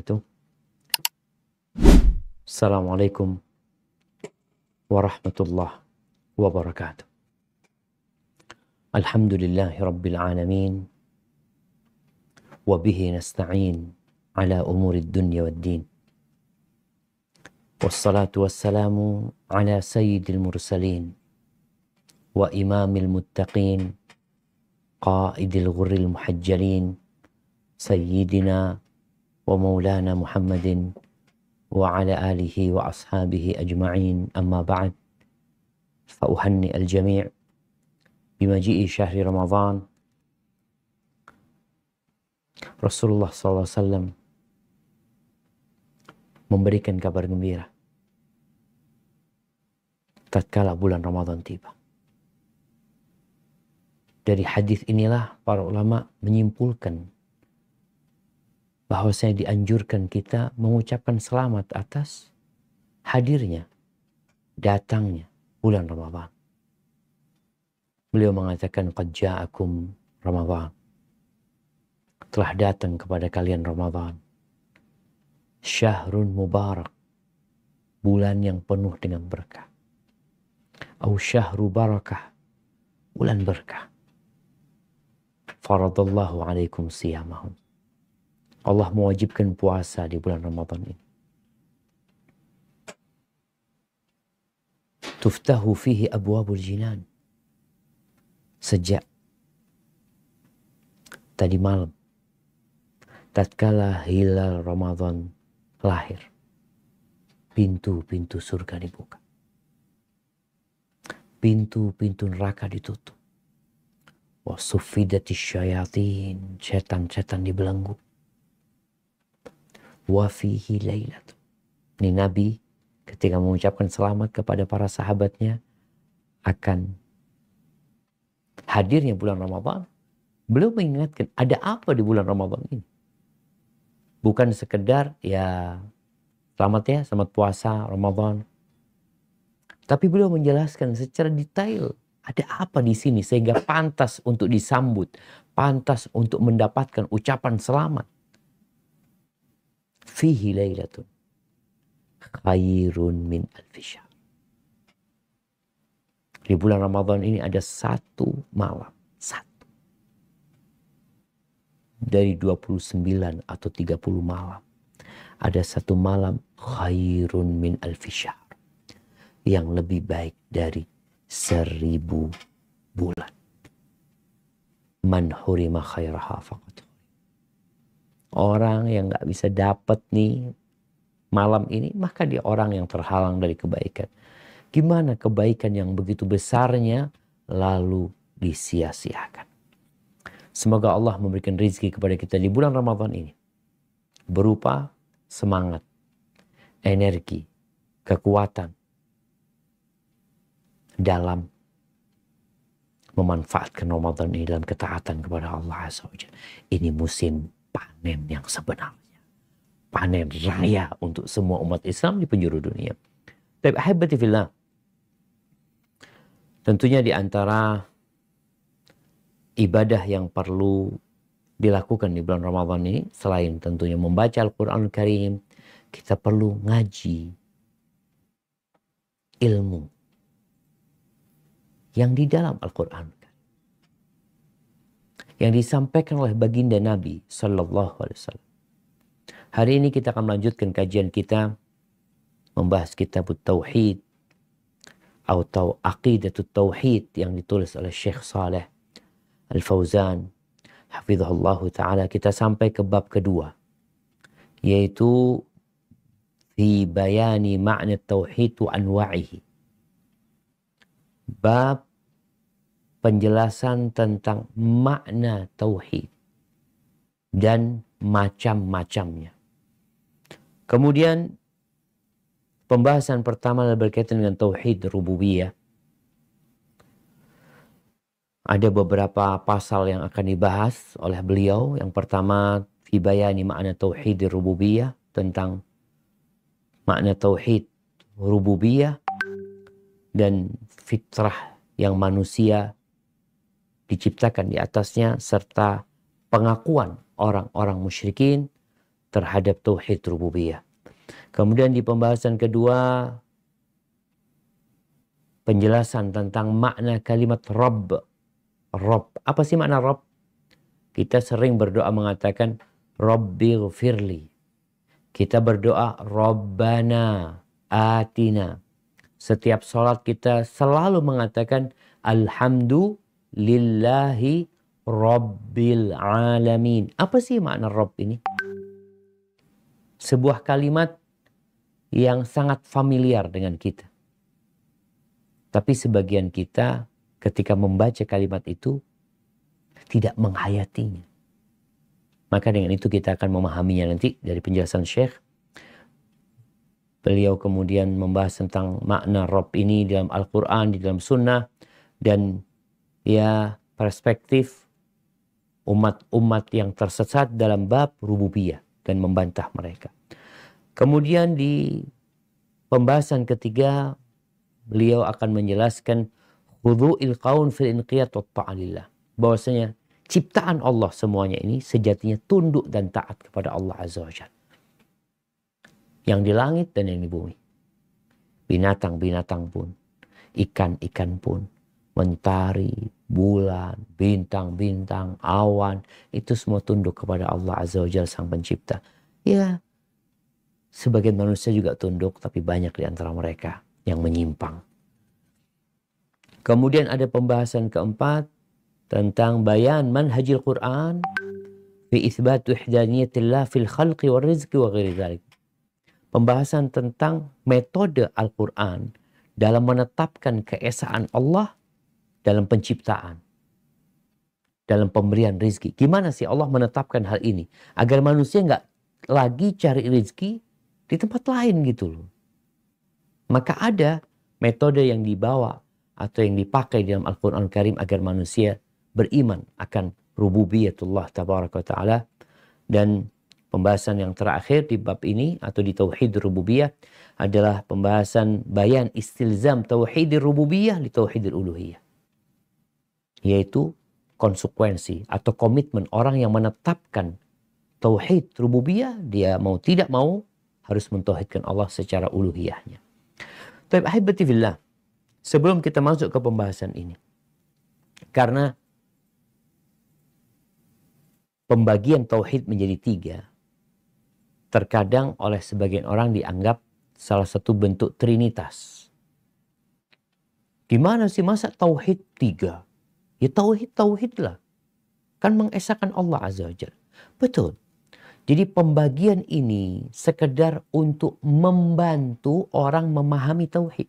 وبركاته السلام عليكم ورحمة الله وبركاته الحمد لله رب العالمين وبه نستعين على أمور الدنيا والدين والصلاة والسلام على سيد المرسلين وإمام المتقين قائد الغر المحجلين سيدنا ومولانا محمد وعلى آله وأصحابه أجمعين أما بعد فأهنئ الجميع بمجيء شهر رمضان رسول الله الله صلى عليه وسلم memberikan kabar gembira tatkala bulan Ramadan tiba. Dari hadis inilah para ulama menyimpulkan bahwa saya dianjurkan kita mengucapkan selamat atas hadirnya, datangnya bulan Ramadhan Beliau mengatakan Qajja'akum Ramadhan. Ramadan. Telah datang kepada kalian Ramadhan Syahrun mubarak. Bulan yang penuh dengan berkah. Au syahru barakah. Bulan berkah. Faradallahu alaikum siyamahum Allah mewajibkan puasa di bulan Ramadan ini. Tuftahu fihi abwabul jinan. Sejak tadi malam, tatkala hilal Ramadan lahir, pintu-pintu surga dibuka. Pintu-pintu neraka ditutup. Wasufidatis syayatin, setan-setan dibelenggu wafihi lailatun. Ini Nabi ketika mengucapkan selamat kepada para sahabatnya akan hadirnya bulan Ramadan. Beliau mengingatkan ada apa di bulan Ramadan ini. Bukan sekedar ya selamat ya, selamat puasa Ramadan. Tapi beliau menjelaskan secara detail ada apa di sini sehingga pantas untuk disambut, pantas untuk mendapatkan ucapan selamat fihi lailatun khairun min alfisya. Di bulan Ramadan ini ada satu malam, satu. Dari 29 atau 30 malam, ada satu malam khairun min alfisya. Yang lebih baik dari seribu bulan. Man hurima khairaha faqatuh orang yang nggak bisa dapat nih malam ini, maka dia orang yang terhalang dari kebaikan. Gimana kebaikan yang begitu besarnya lalu disia-siakan. Semoga Allah memberikan rizki kepada kita di bulan Ramadan ini. Berupa semangat, energi, kekuatan dalam memanfaatkan Ramadan ini dalam ketaatan kepada Allah Azza wa Ini musim panen yang sebenarnya. Panen raya untuk semua umat Islam di penjuru dunia. Tapi ahibatifillah. Tentunya di antara ibadah yang perlu dilakukan di bulan Ramadan ini selain tentunya membaca Al-Qur'an Al Karim, kita perlu ngaji ilmu yang di dalam Al-Qur'an yang disampaikan oleh baginda Nabi Shallallahu Alaihi Wasallam. Hari ini kita akan melanjutkan kajian kita membahas kitab Tauhid atau Aqidatul Tauhid yang ditulis oleh Syekh Saleh Al-Fauzan Hafizahullah Ta'ala kita sampai ke bab kedua yaitu di bayani makna tauhid wa anwa'ihi bab penjelasan tentang makna tauhid dan macam-macamnya. Kemudian pembahasan pertama adalah berkaitan dengan tauhid rububiyah. Ada beberapa pasal yang akan dibahas oleh beliau. Yang pertama fi makna tauhid rububiyah tentang makna tauhid rububiyah dan fitrah yang manusia diciptakan di atasnya serta pengakuan orang-orang musyrikin terhadap tauhid rububiyah. Kemudian di pembahasan kedua penjelasan tentang makna kalimat rob rob Apa sih makna rob Kita sering berdoa mengatakan firli Kita berdoa Rabbana atina. Setiap sholat kita selalu mengatakan Alhamdulillah lillahi rabbil alamin. Apa sih makna Rabb ini? Sebuah kalimat yang sangat familiar dengan kita. Tapi sebagian kita ketika membaca kalimat itu tidak menghayatinya. Maka dengan itu kita akan memahaminya nanti dari penjelasan Syekh. Beliau kemudian membahas tentang makna Rob ini dalam Al-Quran, di dalam Sunnah. Dan ya perspektif umat-umat yang tersesat dalam bab rububiyah dan membantah mereka. Kemudian di pembahasan ketiga beliau akan menjelaskan khudu'il qaun fil inqiyat wa ta'alillah. Bahwasanya ciptaan Allah semuanya ini sejatinya tunduk dan taat kepada Allah Azza wa Yang di langit dan yang di bumi. Binatang-binatang pun, ikan-ikan pun, mentari, bulan, bintang-bintang, awan, itu semua tunduk kepada Allah Azza wa Jalla Sang Pencipta. Ya, sebagian manusia juga tunduk, tapi banyak di antara mereka yang menyimpang. Kemudian ada pembahasan keempat tentang bayan manhajil Quran fi itsbat wahdaniyatillah fil khalqi wal rizqi wa ghairi dzalik. Pembahasan tentang metode Al-Qur'an dalam menetapkan keesaan Allah dalam penciptaan, dalam pemberian rizki. Gimana sih Allah menetapkan hal ini? Agar manusia nggak lagi cari rizki di tempat lain gitu loh. Maka ada metode yang dibawa atau yang dipakai dalam Al-Quran Al-Karim agar manusia beriman akan rububiyatullah tabaraka ta'ala. Dan pembahasan yang terakhir di bab ini atau di tauhid rububiyah adalah pembahasan bayan istilzam tauhid rububiyah di tauhid uluhiyah yaitu konsekuensi atau komitmen orang yang menetapkan tauhid rububiyah dia mau tidak mau harus mentauhidkan Allah secara uluhiyahnya. Tapi ahibati sebelum kita masuk ke pembahasan ini. Karena pembagian tauhid menjadi tiga, terkadang oleh sebagian orang dianggap salah satu bentuk trinitas. Gimana sih masa tauhid tiga? Ya tauhid tauhidlah. Kan mengesahkan Allah Azza wa Jalla. Betul. Jadi pembagian ini sekedar untuk membantu orang memahami tauhid.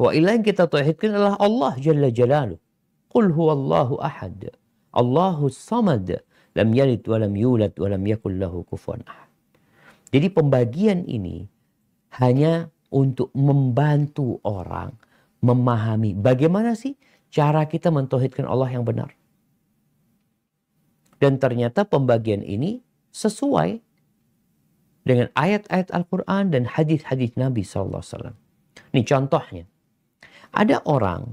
Wa ilah yang kita tauhidkan adalah Allah Jalla Jalalu. Qul huwallahu ahad. Allahu samad. Lam yalid wa lam yulad wa lam yakul lahu kufuan ahad. Jadi pembagian ini hanya untuk membantu orang memahami bagaimana sih cara kita mentauhidkan Allah yang benar. Dan ternyata pembagian ini sesuai dengan ayat-ayat Al-Quran dan hadis-hadis Nabi SAW. Ini contohnya. Ada orang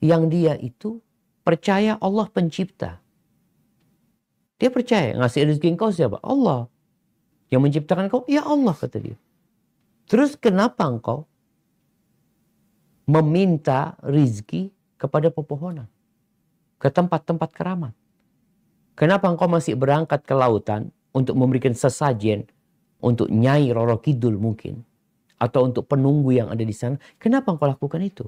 yang dia itu percaya Allah pencipta. Dia percaya, ngasih rezeki engkau siapa? Allah. Yang menciptakan kau, ya Allah kata dia. Terus kenapa engkau meminta rizki kepada pepohonan, ke tempat-tempat keramat. Kenapa engkau masih berangkat ke lautan untuk memberikan sesajen untuk Nyai Roro Kidul mungkin atau untuk penunggu yang ada di sana? Kenapa engkau lakukan itu?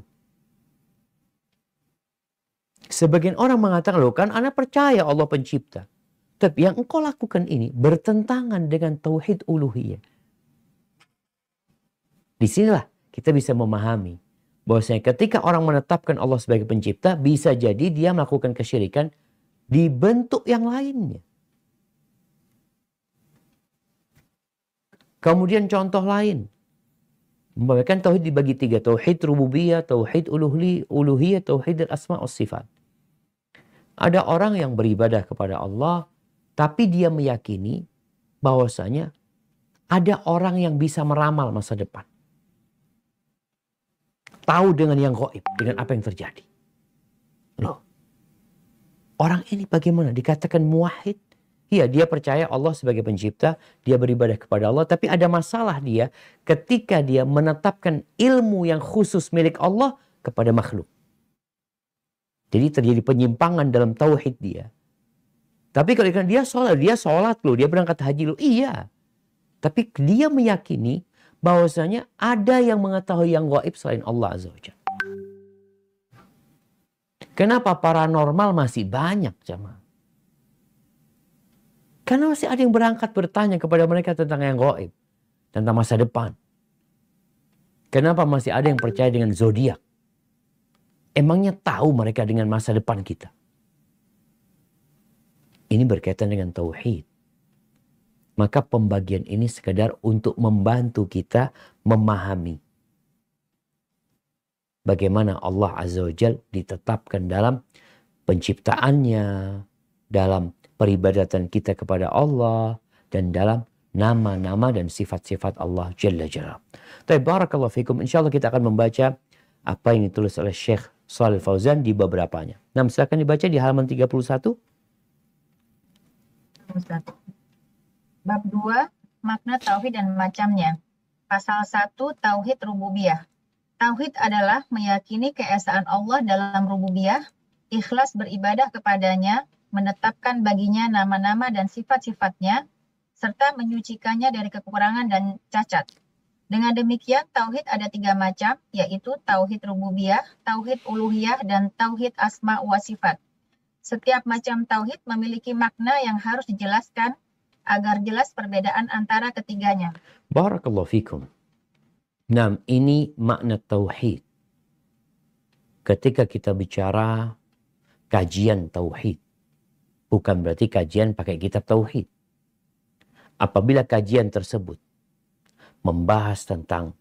Sebagian orang mengatakan, loh kan anak percaya Allah pencipta. Tapi yang engkau lakukan ini bertentangan dengan tauhid uluhiyah. Disinilah kita bisa memahami bahwasanya ketika orang menetapkan Allah sebagai pencipta bisa jadi dia melakukan kesyirikan di bentuk yang lainnya. Kemudian contoh lain. Membawakan tauhid dibagi tiga. Tauhid rububiyah, tauhid uluhli, uluhiyah, tauhid asma wa sifat. Ada orang yang beribadah kepada Allah, tapi dia meyakini bahwasanya ada orang yang bisa meramal masa depan tahu dengan yang goib, dengan apa yang terjadi. Loh, orang ini bagaimana? Dikatakan muwahid? Iya, dia percaya Allah sebagai pencipta, dia beribadah kepada Allah, tapi ada masalah dia ketika dia menetapkan ilmu yang khusus milik Allah kepada makhluk. Jadi terjadi penyimpangan dalam tauhid dia. Tapi kalau dia sholat, dia sholat loh, dia berangkat haji loh. Iya. Tapi dia meyakini bahwasanya ada yang mengetahui yang gaib selain Allah Azza wa Kenapa paranormal masih banyak jemaah? Karena masih ada yang berangkat bertanya kepada mereka tentang yang gaib, tentang masa depan. Kenapa masih ada yang percaya dengan zodiak? Emangnya tahu mereka dengan masa depan kita? Ini berkaitan dengan tauhid. Maka pembagian ini sekedar untuk membantu kita memahami bagaimana Allah Azza wa Jal ditetapkan dalam penciptaannya, dalam peribadatan kita kepada Allah, dan dalam nama-nama dan sifat-sifat Allah Jalla Jalla. Tapi barakallahu fikum. Insya Allah kita akan membaca apa yang ditulis oleh Syekh Salih Fauzan di beberapa beberapanya. Nah, silakan dibaca di halaman 31. Ustaz. Bab 2, makna tauhid dan macamnya. Pasal 1, tauhid rububiyah. Tauhid adalah meyakini keesaan Allah dalam rububiyah, ikhlas beribadah kepadanya, menetapkan baginya nama-nama dan sifat-sifatnya, serta menyucikannya dari kekurangan dan cacat. Dengan demikian, tauhid ada tiga macam, yaitu tauhid rububiyah, tauhid uluhiyah, dan tauhid asma wa sifat. Setiap macam tauhid memiliki makna yang harus dijelaskan agar jelas perbedaan antara ketiganya. Barakallahu fikum. Nah, ini makna tauhid. Ketika kita bicara kajian tauhid, bukan berarti kajian pakai kitab tauhid. Apabila kajian tersebut membahas tentang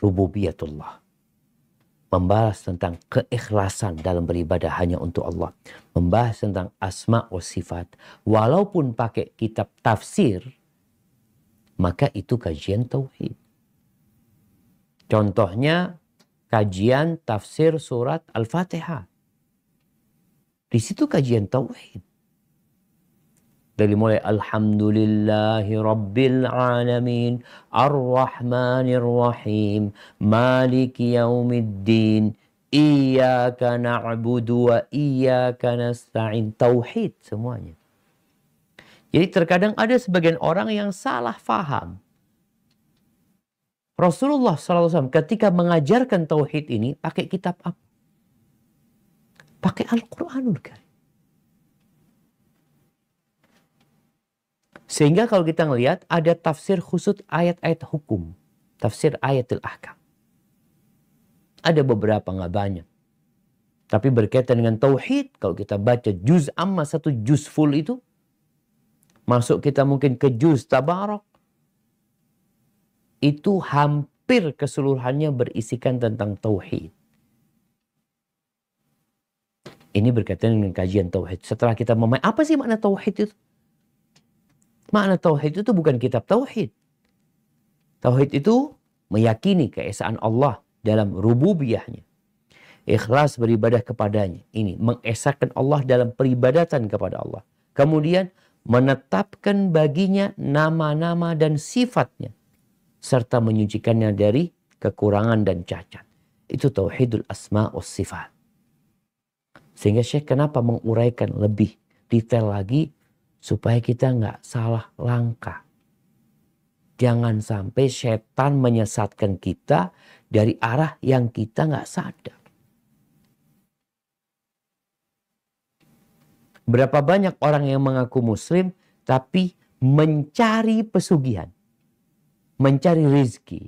rububiyatullah, membahas tentang keikhlasan dalam beribadah hanya untuk Allah, membahas tentang asma wa sifat, walaupun pakai kitab tafsir, maka itu kajian tauhid. Contohnya kajian tafsir surat Al-Fatihah. Di situ kajian tauhid dari mulai alhamdulillahi rabbil alamin arrahmanir rahim maliki yaumiddin iyyaka na'budu wa iyyaka nasta'in tauhid semuanya jadi terkadang ada sebagian orang yang salah faham Rasulullah SAW ketika mengajarkan tauhid ini pakai kitab apa? Pakai Al-Quranul Karim. Sehingga kalau kita melihat ada tafsir khusus ayat-ayat hukum. Tafsir ayat ayatul ahkam. Ada beberapa, nggak banyak. Tapi berkaitan dengan tauhid, kalau kita baca juz amma satu juz full itu, masuk kita mungkin ke juz tabarok, itu hampir keseluruhannya berisikan tentang tauhid. Ini berkaitan dengan kajian tauhid. Setelah kita memahami apa sih makna tauhid itu? Makna tauhid itu bukan kitab tauhid. Tauhid itu meyakini keesaan Allah dalam rububiyahnya. Ikhlas beribadah kepadanya. Ini mengesahkan Allah dalam peribadatan kepada Allah. Kemudian menetapkan baginya nama-nama dan sifatnya. Serta menyucikannya dari kekurangan dan cacat. Itu tauhidul asma wa sifat. Sehingga Syekh kenapa menguraikan lebih detail lagi supaya kita nggak salah langkah. Jangan sampai setan menyesatkan kita dari arah yang kita nggak sadar. Berapa banyak orang yang mengaku muslim tapi mencari pesugihan, mencari rezeki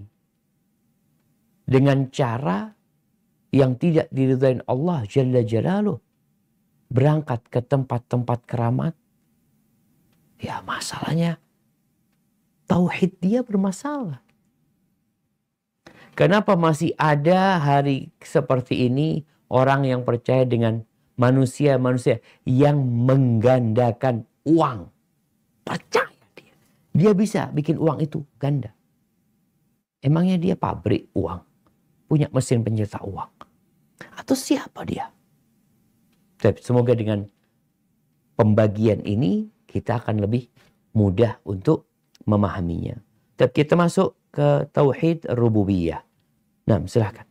dengan cara yang tidak diridhai Allah Jalla Jalaluh berangkat ke tempat-tempat keramat Ya masalahnya tauhid dia bermasalah. Kenapa masih ada hari seperti ini orang yang percaya dengan manusia-manusia yang menggandakan uang? Percaya dia. Dia bisa bikin uang itu ganda. Emangnya dia pabrik uang? Punya mesin pencetak uang? Atau siapa dia? Semoga dengan pembagian ini kita akan lebih mudah untuk memahaminya. Tapi Kita masuk ke tauhid rububiyah. Nah, silahkan.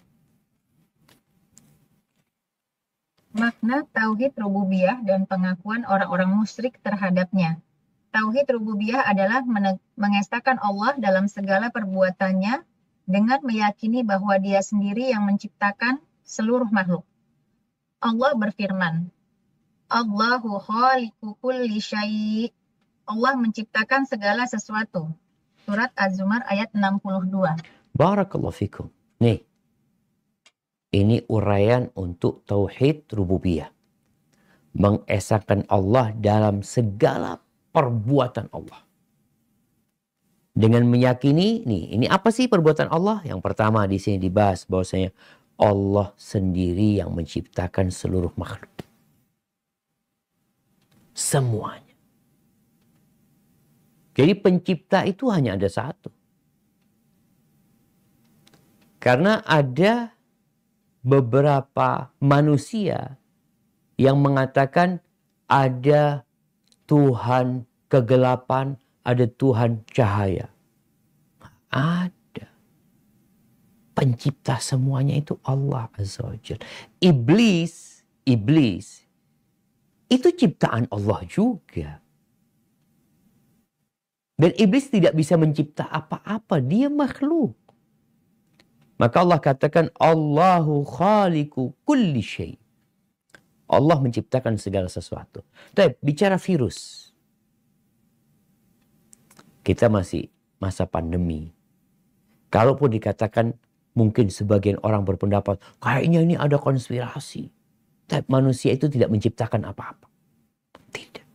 Makna tauhid rububiyah dan pengakuan orang-orang musyrik terhadapnya. Tauhid rububiyah adalah mengestakan Allah dalam segala perbuatannya dengan meyakini bahwa Dia sendiri yang menciptakan seluruh makhluk. Allah berfirman, Allahu khaliqu kulli syai'. Allah menciptakan segala sesuatu. Surat Az-Zumar ayat 62. Barakallahu fikum. Nih. Ini uraian untuk tauhid rububiyah. Mengesahkan Allah dalam segala perbuatan Allah. Dengan meyakini nih, ini apa sih perbuatan Allah? Yang pertama di sini dibahas bahwasanya Allah sendiri yang menciptakan seluruh makhluk semuanya. Jadi pencipta itu hanya ada satu. Karena ada beberapa manusia yang mengatakan ada Tuhan kegelapan, ada Tuhan cahaya. Ada. Pencipta semuanya itu Allah Azza wa Iblis, iblis itu ciptaan Allah juga. Dan iblis tidak bisa mencipta apa-apa, dia makhluk. Maka Allah katakan Allahu khaliqu kulli syai. Allah menciptakan segala sesuatu. Tapi bicara virus. Kita masih masa pandemi. Kalaupun dikatakan mungkin sebagian orang berpendapat kayaknya ini ada konspirasi. Tapi manusia itu tidak menciptakan apa-apa. Tidak.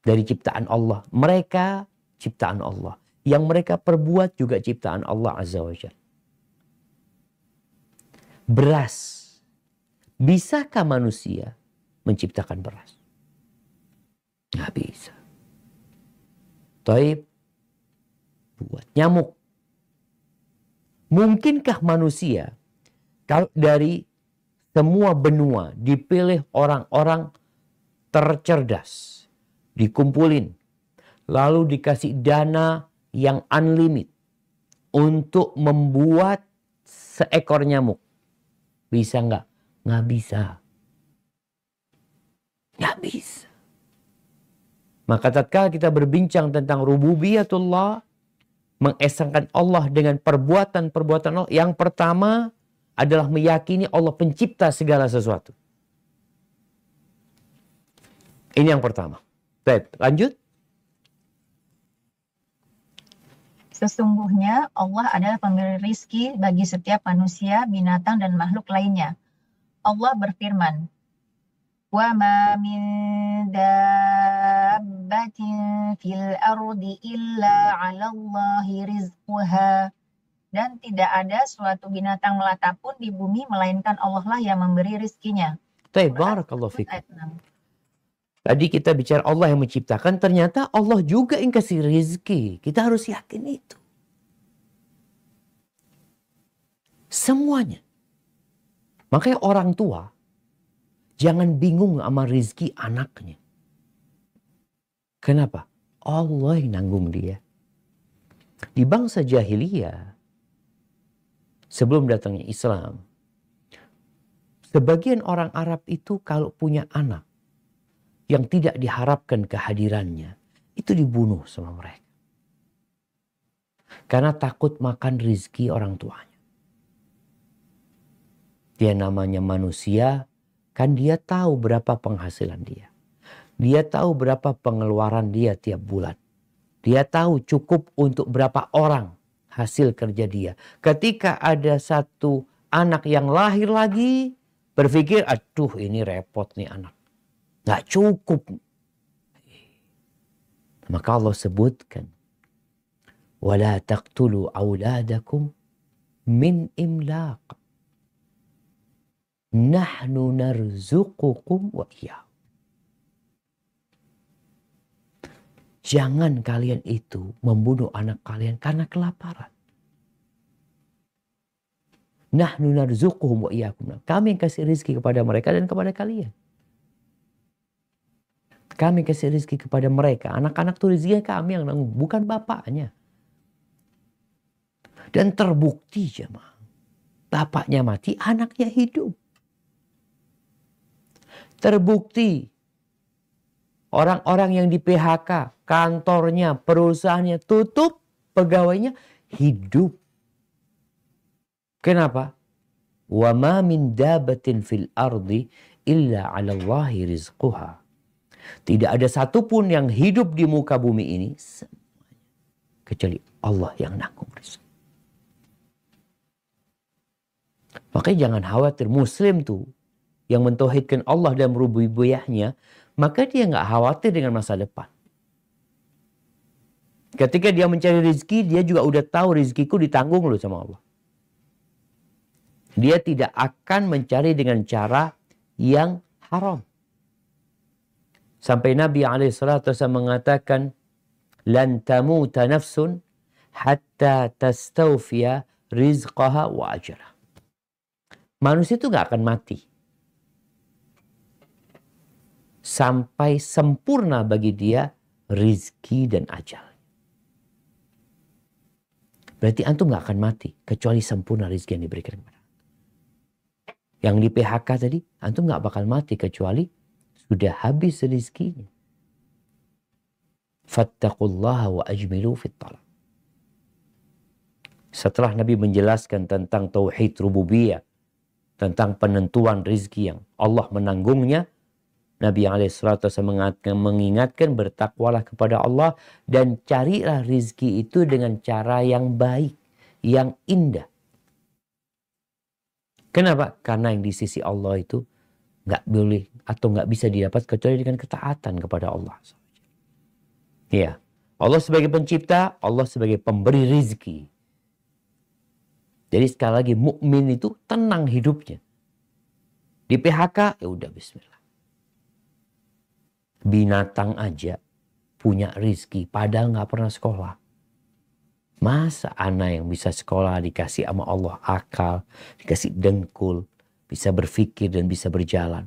Dari ciptaan Allah. Mereka ciptaan Allah. Yang mereka perbuat juga ciptaan Allah Azza wa Jalla. Beras. Bisakah manusia menciptakan beras? Nggak bisa. Taib buat nyamuk. Mungkinkah manusia kalau dari semua benua dipilih orang-orang tercerdas, dikumpulin, lalu dikasih dana yang unlimited untuk membuat seekor nyamuk. Bisa nggak? Nggak bisa. Nggak bisa. Maka tatkala kita berbincang tentang rububiyatullah, mengesahkan Allah dengan perbuatan-perbuatan Allah, yang pertama adalah meyakini Allah pencipta segala sesuatu. Ini yang pertama. Baik, lanjut. Sesungguhnya Allah adalah pemberi rizki bagi setiap manusia, binatang, dan makhluk lainnya. Allah berfirman, Wa ma min dabbatin fil ardi illa ala Allahi rizquha dan tidak ada suatu binatang melata pun di bumi melainkan Allah lah yang memberi rizkinya. barakallahu Tadi kita bicara Allah yang menciptakan, ternyata Allah juga yang kasih rizki. Kita harus yakin itu. Semuanya. Makanya orang tua, jangan bingung sama rizki anaknya. Kenapa? Allah yang nanggung dia. Di bangsa jahiliyah, sebelum datangnya Islam, sebagian orang Arab itu kalau punya anak yang tidak diharapkan kehadirannya, itu dibunuh sama mereka. Karena takut makan rizki orang tuanya. Dia namanya manusia, kan dia tahu berapa penghasilan dia. Dia tahu berapa pengeluaran dia tiap bulan. Dia tahu cukup untuk berapa orang hasil kerja dia. Ketika ada satu anak yang lahir lagi, berpikir, aduh ini repot nih anak. Gak cukup. Maka Allah sebutkan, وَلَا تَقْتُلُوا أَوْلَادَكُمْ min imlaq. Nahnu narzuqukum wa jangan kalian itu membunuh anak kalian karena kelaparan. Nah, narzuquhum wa nah, Kami yang kasih rezeki kepada mereka dan kepada kalian. Kami kasih rezeki kepada mereka. Anak-anak itu rezeki kami yang nanggung, bukan bapaknya. Dan terbukti jemaah. Bapaknya mati, anaknya hidup. Terbukti Orang-orang yang di PHK, kantornya, perusahaannya tutup, pegawainya hidup. Kenapa? Wa ma min dabatin fil ardi illa 'ala Allahi rizquha. Tidak ada satupun yang hidup di muka bumi ini semuanya kecuali Allah yang nanggung rizq. Makanya jangan khawatir muslim tuh yang mentauhidkan Allah dan merubuh merububiyahnya maka dia nggak khawatir dengan masa depan. Ketika dia mencari rezeki, dia juga udah tahu rezekiku ditanggung loh sama Allah. Dia tidak akan mencari dengan cara yang haram. Sampai Nabi SAW mengatakan, Lan tamuta nafsun hatta tastawfiya rizqaha wa ajrah. Manusia itu gak akan mati sampai sempurna bagi dia rizki dan ajal. Berarti antum gak akan mati kecuali sempurna rizki yang diberikan kepada antum. Yang di PHK tadi, antum gak bakal mati kecuali sudah habis rizkinya. Fattakullaha wa ajmilu fit talab. Setelah Nabi menjelaskan tentang tauhid rububiyah, tentang penentuan rizki yang Allah menanggungnya, Nabi Alaihissalam mengingatkan bertakwalah kepada Allah dan carilah rizki itu dengan cara yang baik, yang indah. Kenapa? Karena yang di sisi Allah itu nggak boleh atau nggak bisa didapat kecuali dengan ketaatan kepada Allah. Ya, Allah sebagai pencipta, Allah sebagai pemberi rizki. Jadi sekali lagi mukmin itu tenang hidupnya. Di PHK ya udah Bismillah. Binatang aja punya rizki padahal nggak pernah sekolah. Masa anak yang bisa sekolah dikasih sama Allah akal, dikasih dengkul, bisa berpikir dan bisa berjalan.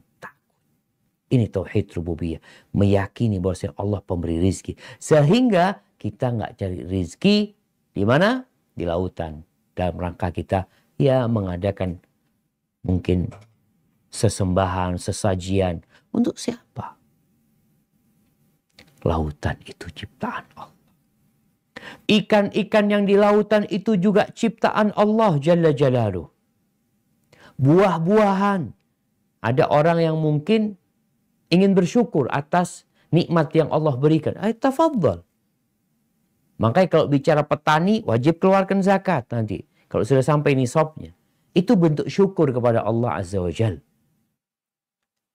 Ini tauhid rububiyah, meyakini bahwa Allah pemberi rizki. Sehingga kita nggak cari rizki di mana? Di lautan. Dalam rangka kita ya mengadakan mungkin sesembahan, sesajian. Untuk siapa? lautan itu ciptaan Allah. Ikan-ikan yang di lautan itu juga ciptaan Allah Jalla Jalaluh. Buah-buahan. Ada orang yang mungkin ingin bersyukur atas nikmat yang Allah berikan. Ay, eh, tafadhal. Makanya kalau bicara petani wajib keluarkan zakat nanti. Kalau sudah sampai nisabnya. Itu bentuk syukur kepada Allah Azza wa Jal.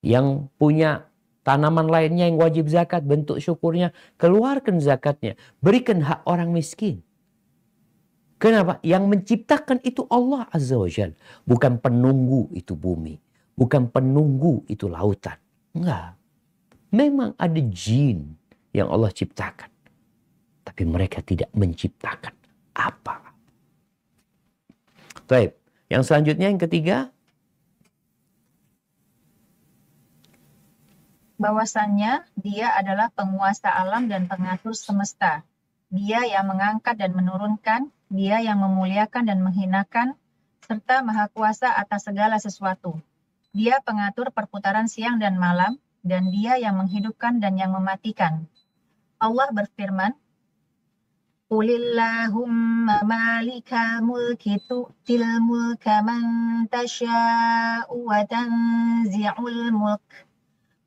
Yang punya Tanaman lainnya yang wajib zakat, bentuk syukurnya, keluarkan zakatnya. Berikan hak orang miskin. Kenapa? Yang menciptakan itu Allah Azza wa Jal. Bukan penunggu itu bumi. Bukan penunggu itu lautan. Enggak. Memang ada jin yang Allah ciptakan. Tapi mereka tidak menciptakan apa. Baik. Yang selanjutnya yang ketiga bahwasannya dia adalah penguasa alam dan pengatur semesta. Dia yang mengangkat dan menurunkan, dia yang memuliakan dan menghinakan, serta maha kuasa atas segala sesuatu. Dia pengatur perputaran siang dan malam, dan dia yang menghidupkan dan yang mematikan. Allah berfirman, Qulillahumma malika mulki tu'til mulka man tasha'u wa tanzi'ul mulk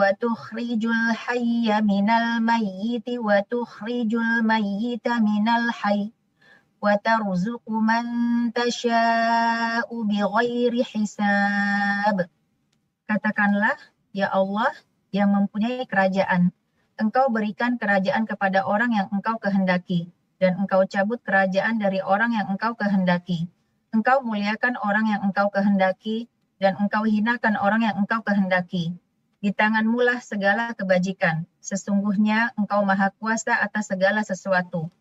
وتخرج الحي من الميت وتخرج الميت من الحي وترزق من تشاء بغير حساب Katakanlah, Ya Allah yang mempunyai kerajaan, Engkau berikan kerajaan kepada orang yang Engkau kehendaki, dan Engkau cabut kerajaan dari orang yang Engkau kehendaki. Engkau muliakan orang yang Engkau kehendaki, dan Engkau hinakan orang yang Engkau kehendaki di tanganmu lah segala kebajikan. Sesungguhnya engkau maha kuasa atas segala sesuatu.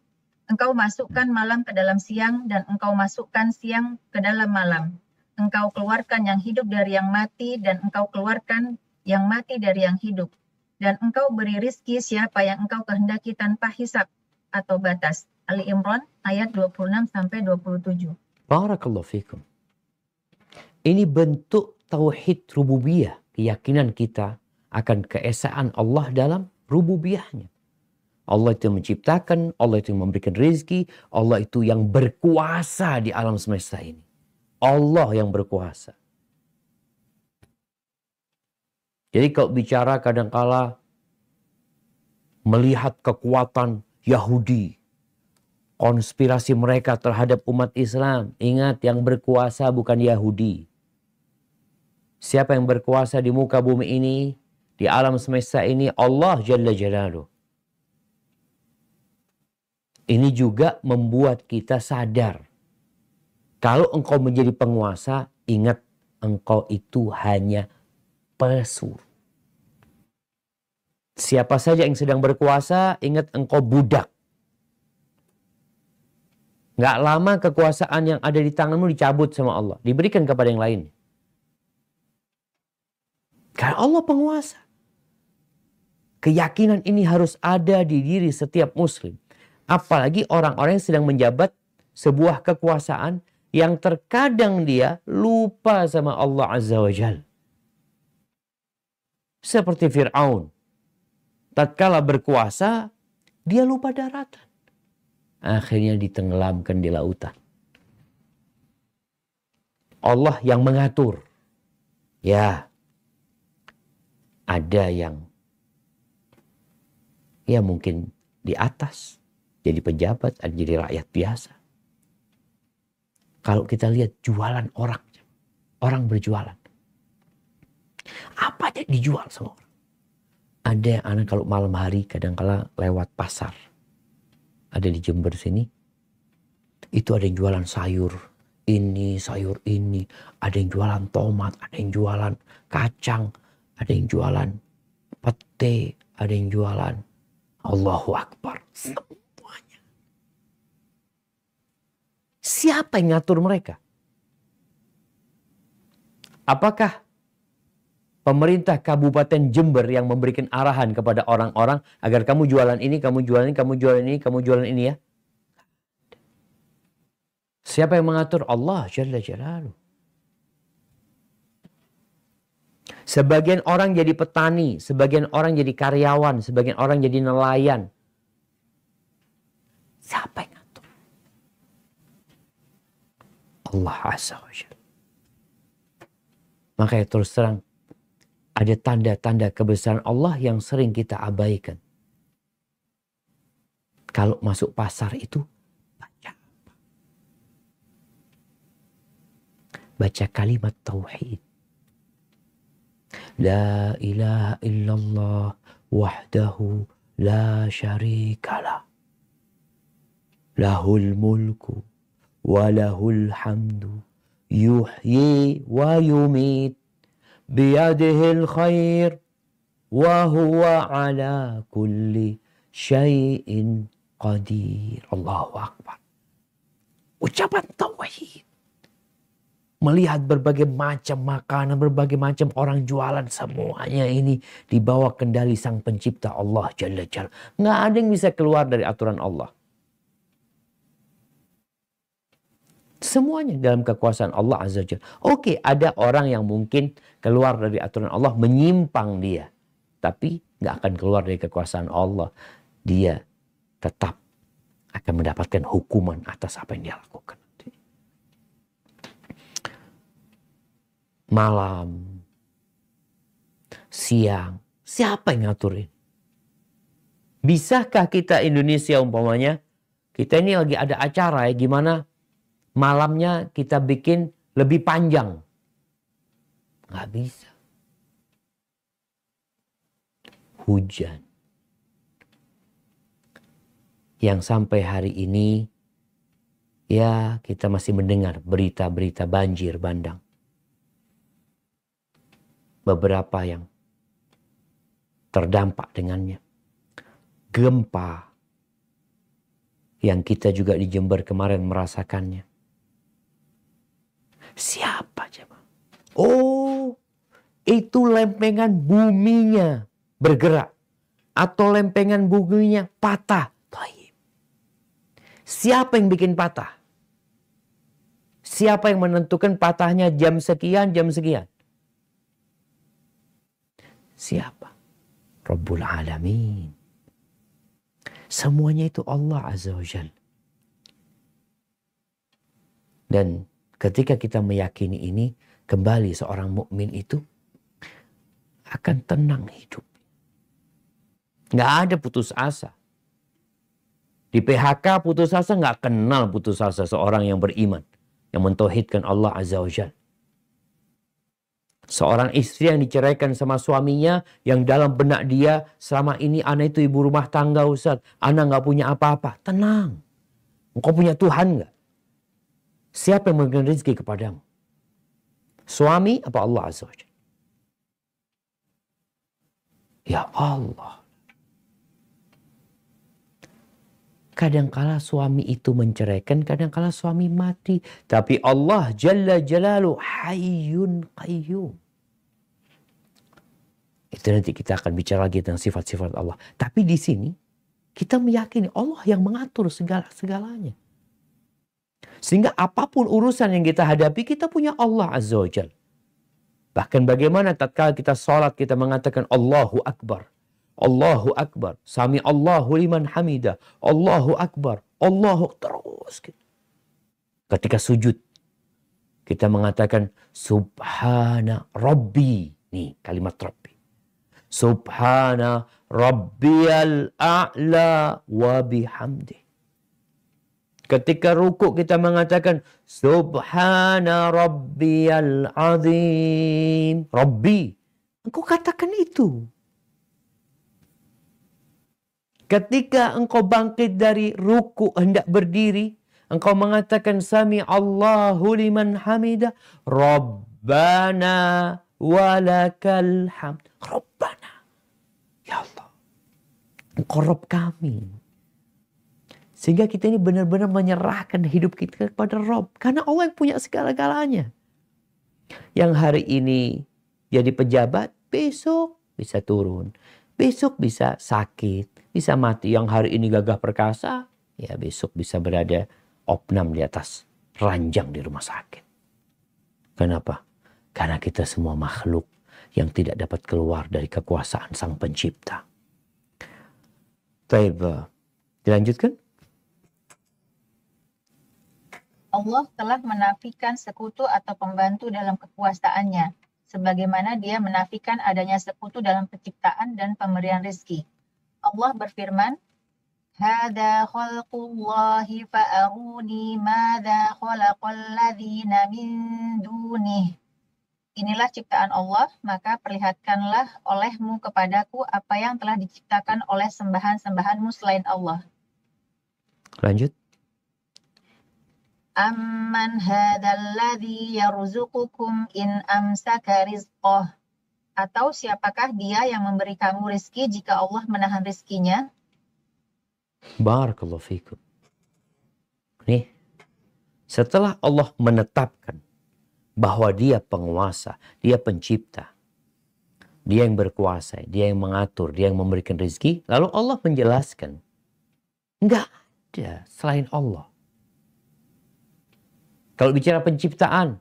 Engkau masukkan malam ke dalam siang dan engkau masukkan siang ke dalam malam. Engkau keluarkan yang hidup dari yang mati dan engkau keluarkan yang mati dari yang hidup. Dan engkau beri rizki siapa yang engkau kehendaki tanpa hisap atau batas. Ali Imran ayat 26 sampai 27. Barakallahu fikum. Ini bentuk tauhid rububiyah keyakinan kita akan keesaan Allah dalam rububiyahnya. Allah itu menciptakan, Allah itu memberikan rezeki, Allah itu yang berkuasa di alam semesta ini. Allah yang berkuasa. Jadi kalau bicara kadangkala melihat kekuatan Yahudi, konspirasi mereka terhadap umat Islam, ingat yang berkuasa bukan Yahudi. Siapa yang berkuasa di muka bumi ini, di alam semesta ini, Allah Jalla Jalaluh. Ini juga membuat kita sadar. Kalau engkau menjadi penguasa, ingat engkau itu hanya pesuruh. Siapa saja yang sedang berkuasa, ingat engkau budak. Gak lama kekuasaan yang ada di tanganmu dicabut sama Allah. Diberikan kepada yang lain. Karena Allah penguasa. Keyakinan ini harus ada di diri setiap muslim. Apalagi orang-orang yang sedang menjabat sebuah kekuasaan yang terkadang dia lupa sama Allah Azza wa Jal. Seperti Fir'aun. Tatkala berkuasa, dia lupa daratan. Akhirnya ditenggelamkan di lautan. Allah yang mengatur. Ya, ada yang ya mungkin di atas, jadi pejabat, ada jadi rakyat biasa. Kalau kita lihat jualan orang, orang berjualan. Apa aja dijual sama orang? Ada yang anak kalau malam hari kadang kala lewat pasar. Ada di Jember sini. Itu ada yang jualan sayur. Ini sayur ini. Ada yang jualan tomat, ada yang jualan kacang, ada yang jualan pete, ada yang jualan Allahu Akbar. Semuanya. Siapa yang ngatur mereka? Apakah pemerintah Kabupaten Jember yang memberikan arahan kepada orang-orang agar kamu jualan ini, kamu jualan ini, kamu jualan ini, kamu jualan ini ya? Siapa yang mengatur? Allah Jalla Jalaluh. Sebagian orang jadi petani, sebagian orang jadi karyawan, sebagian orang jadi nelayan. Siapa yang ngatur? Allah Azza wa Makanya terus terang, ada tanda-tanda kebesaran Allah yang sering kita abaikan. Kalau masuk pasar itu, baca Baca kalimat tauhid لا إله إلا الله وحده لا شريك له له الملك وله الحمد يحيي ويميت بيده الخير وهو على كل شيء قدير الله أكبر وجبت tauhid melihat berbagai macam makanan, berbagai macam orang jualan semuanya ini dibawa kendali sang pencipta Allah Jalla jal, Nggak ada yang bisa keluar dari aturan Allah. Semuanya dalam kekuasaan Allah Azza Jal. Oke, ada orang yang mungkin keluar dari aturan Allah, menyimpang dia. Tapi nggak akan keluar dari kekuasaan Allah. Dia tetap akan mendapatkan hukuman atas apa yang dia lakukan. malam, siang. Siapa yang ngaturin? Bisakah kita Indonesia umpamanya, kita ini lagi ada acara ya gimana malamnya kita bikin lebih panjang. Gak bisa. Hujan. Yang sampai hari ini ya kita masih mendengar berita-berita banjir bandang beberapa yang terdampak dengannya. Gempa yang kita juga di Jember kemarin merasakannya. Siapa coba? Oh, itu lempengan buminya bergerak. Atau lempengan buminya patah. Taib. Siapa yang bikin patah? Siapa yang menentukan patahnya jam sekian, jam sekian? Siapa? Rabbul Alamin. Semuanya itu Allah Azza wa Jal. Dan ketika kita meyakini ini, kembali seorang mukmin itu akan tenang hidup. Nggak ada putus asa. Di PHK putus asa nggak kenal putus asa seorang yang beriman. Yang mentauhidkan Allah Azza wa Jal. Seorang istri yang diceraikan sama suaminya yang dalam benak dia selama ini anak itu ibu rumah tangga Ustaz. Anak nggak punya apa-apa. Tenang. Engkau punya Tuhan nggak? Siapa yang memberikan rezeki kepadamu? Suami apa Allah Azza wa Ya Allah. Kadangkala suami itu menceraikan, kadangkala suami mati. Tapi Allah Jalla Jalalu Hayyun Qayyum. Itu nanti kita akan bicara lagi tentang sifat-sifat Allah. Tapi di sini kita meyakini Allah yang mengatur segala-segalanya. Sehingga apapun urusan yang kita hadapi, kita punya Allah Azza wa Jal. Bahkan bagaimana tatkala kita sholat, kita mengatakan Allahu Akbar. Allahu Akbar. Sami Allahu liman hamidah. Allahu Akbar. Allahu terus. Gitu. Ketika sujud, kita mengatakan Subhana Rabbi. Nih kalimat Rabbi. Subhana Rabbiyal A'la wa bihamdi. Ketika ruku kita mengatakan Subhana Rabbiyal Azim. Rabbi. Engkau katakan itu. Ketika engkau bangkit dari ruku hendak berdiri, engkau mengatakan sami Allahu liman hamidah, Rabbana walakal hamd. Rabbana. Ya Allah. Engkau Rabb kami. Sehingga kita ini benar-benar menyerahkan hidup kita kepada Rob. Karena Allah yang punya segala-galanya. Yang hari ini jadi pejabat, besok bisa turun. Besok bisa sakit bisa mati. Yang hari ini gagah perkasa, ya besok bisa berada opnam di atas ranjang di rumah sakit. Kenapa? Karena kita semua makhluk yang tidak dapat keluar dari kekuasaan sang pencipta. Taib, eh, dilanjutkan. Allah telah menafikan sekutu atau pembantu dalam kekuasaannya, sebagaimana dia menafikan adanya sekutu dalam penciptaan dan pemberian rezeki. Allah berfirman, Hada khalqullahi fa'aruni mada khalaqalladhina min dunih. Inilah ciptaan Allah, maka perlihatkanlah olehmu kepadaku apa yang telah diciptakan oleh sembahan-sembahanmu selain Allah. Lanjut. Amman hadalladhi yarzuqukum in amsaka rizqah atau siapakah dia yang memberi kamu rezeki jika Allah menahan rizkinya? Barakallahu fikum. Nih, setelah Allah menetapkan bahwa dia penguasa, dia pencipta, dia yang berkuasa, dia yang mengatur, dia yang memberikan rezeki, lalu Allah menjelaskan. Enggak ada selain Allah. Kalau bicara penciptaan,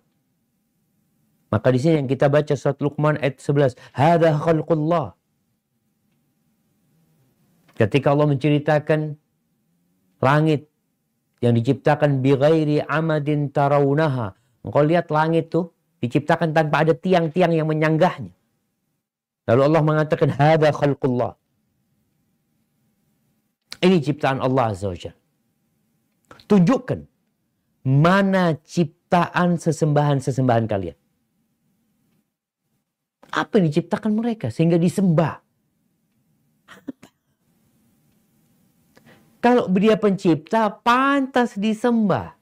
maka di sini yang kita baca surat Luqman ayat 11, hadza khalqullah. Ketika Allah menceritakan langit yang diciptakan bi ghairi amadin tarawunaha. Engkau lihat langit tuh diciptakan tanpa ada tiang-tiang yang menyanggahnya. Lalu Allah mengatakan hadza khalqullah. Ini ciptaan Allah Azza wa Tunjukkan mana ciptaan sesembahan-sesembahan kalian. Apa yang diciptakan mereka sehingga disembah? Kalau dia pencipta, pantas disembah.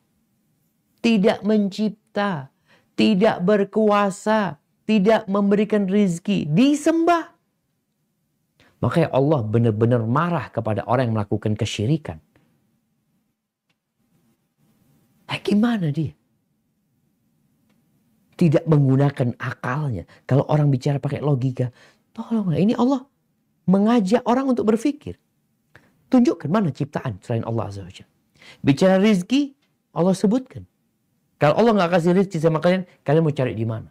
Tidak mencipta, tidak berkuasa, tidak memberikan rizki, disembah. Makanya Allah benar-benar marah kepada orang yang melakukan kesyirikan. Eh, gimana dia? tidak menggunakan akalnya. Kalau orang bicara pakai logika, tolonglah ini Allah mengajak orang untuk berpikir. Tunjukkan mana ciptaan selain Allah Azza wa Bicara rizki, Allah sebutkan. Kalau Allah nggak kasih rizki sama kalian, kalian mau cari di mana?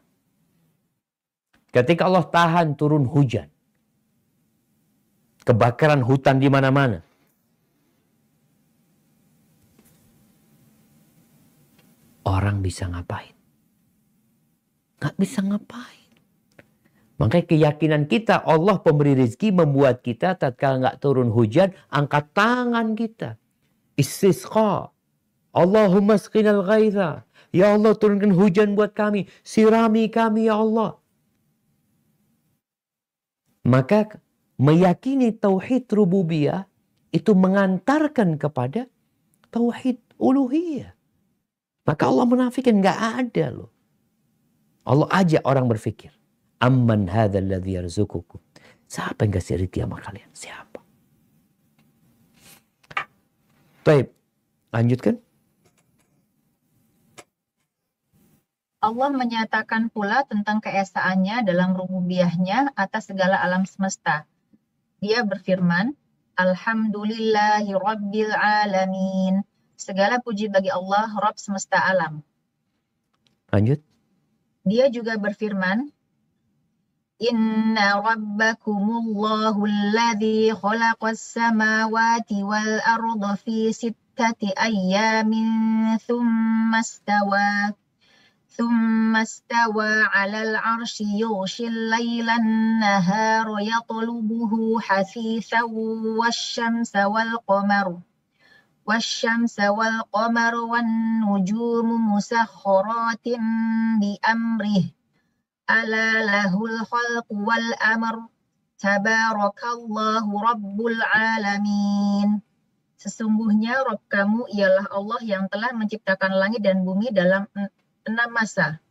Ketika Allah tahan turun hujan, kebakaran hutan di mana-mana, orang bisa ngapain? Gak bisa ngapain. Makanya keyakinan kita Allah pemberi rezeki membuat kita tatkala nggak turun hujan angkat tangan kita. Istisqa. Allahumma sqinal ghaitha. Ya Allah turunkan hujan buat kami. Sirami kami ya Allah. Maka meyakini tauhid rububiyah itu mengantarkan kepada tauhid uluhiyah. Maka Allah menafikan nggak ada loh. Allah ajak orang berpikir. Amman hadzal ladzi yarzukukum. Siapa yang kasih rezeki sama kalian? Siapa? Baik, lanjutkan. Allah menyatakan pula tentang keesaannya dalam rububiahnya atas segala alam semesta. Dia berfirman, Alhamdulillahi Rabbil Alamin. Segala puji bagi Allah, Rabb semesta alam. Lanjut. Dia juga berfirman, Inna rabbakumullahu alladhi khalaqas samawati wal arda fi sittati ayyamin thumma istawa ثم استوى على العرش يغشي الليل النهار يطلبه حثيثا والشمس والقمر والشمس والقمر والنجوم مسخرات بأمره ألا له الخلق والأمر تبارك الله رب العالمين Sesungguhnya Rob kamu ialah Allah yang telah menciptakan langit dan bumi dalam enam masa.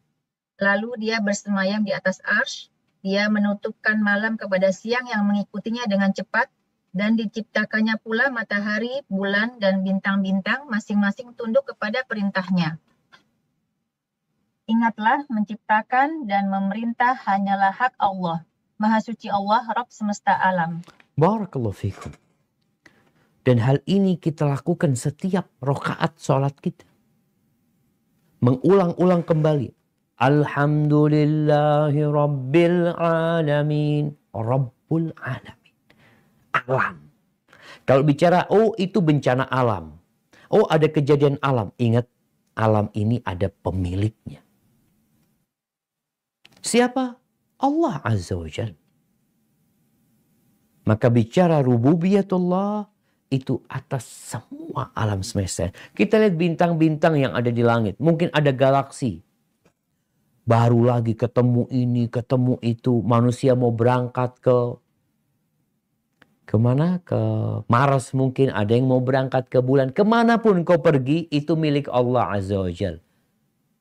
Lalu dia bersemayam di atas ars dia menutupkan malam kepada siang yang mengikutinya dengan cepat, dan diciptakannya pula matahari, bulan, dan bintang-bintang masing-masing tunduk kepada perintahnya. Ingatlah, menciptakan dan memerintah hanyalah hak Allah. Maha suci Allah, Rabb semesta alam. Barakallahu fikum. Dan hal ini kita lakukan setiap rokaat sholat kita. Mengulang-ulang kembali. Alhamdulillahi Rabbil Alamin. Rabbul Alamin alam. Kalau bicara, oh itu bencana alam. Oh ada kejadian alam. Ingat, alam ini ada pemiliknya. Siapa? Allah Azza wa Jal. Maka bicara rububiyatullah itu atas semua alam semesta. Kita lihat bintang-bintang yang ada di langit. Mungkin ada galaksi. Baru lagi ketemu ini, ketemu itu. Manusia mau berangkat ke Kemana? Ke Maros mungkin, ada yang mau berangkat ke bulan. Kemanapun kau pergi, itu milik Allah Azza wa Jal.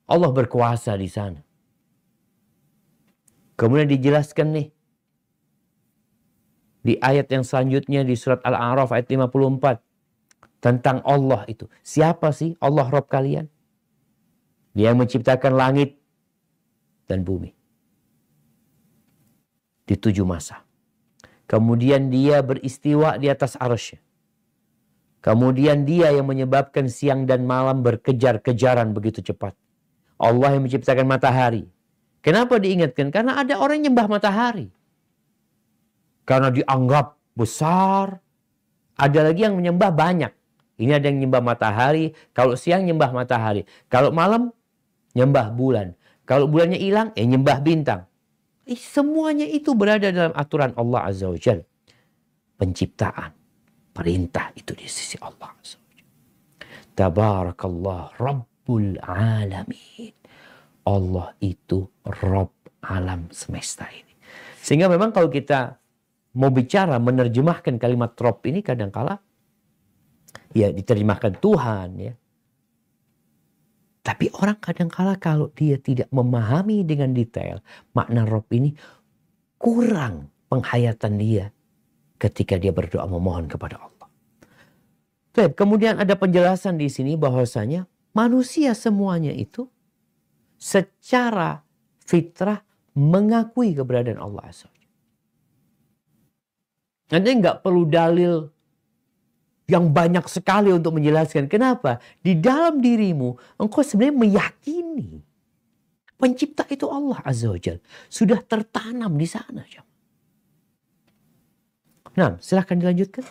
Allah berkuasa di sana. Kemudian dijelaskan nih. Di ayat yang selanjutnya di surat Al-A'raf ayat 54. Tentang Allah itu. Siapa sih Allah Rob kalian? Dia yang menciptakan langit dan bumi. Di tujuh masa. Kemudian dia beristiwa di atas arusnya. Kemudian dia yang menyebabkan siang dan malam berkejar-kejaran begitu cepat. Allah yang menciptakan matahari. Kenapa diingatkan? Karena ada orang yang nyembah matahari. Karena dianggap besar. Ada lagi yang menyembah banyak. Ini ada yang nyembah matahari. Kalau siang nyembah matahari. Kalau malam nyembah bulan. Kalau bulannya hilang eh, nyembah bintang. Semuanya itu berada dalam aturan Allah Azza wa Jal. Penciptaan, perintah itu di sisi Allah Azza wa Jal. Tabarakallah Rabbul Alamin. Allah itu Rabb alam semesta ini. Sehingga memang kalau kita mau bicara menerjemahkan kalimat Rabb ini kadangkala ya diterjemahkan Tuhan ya tapi orang kadangkala kalau dia tidak memahami dengan detail makna rob ini kurang penghayatan dia ketika dia berdoa memohon kepada Allah. Baik, kemudian ada penjelasan di sini bahwasanya manusia semuanya itu secara fitrah mengakui keberadaan Allah Azza Nanti nggak perlu dalil yang banyak sekali untuk menjelaskan. Kenapa? Di dalam dirimu, engkau sebenarnya meyakini pencipta itu Allah Azza wa Sudah tertanam di sana. Nah, silahkan dilanjutkan.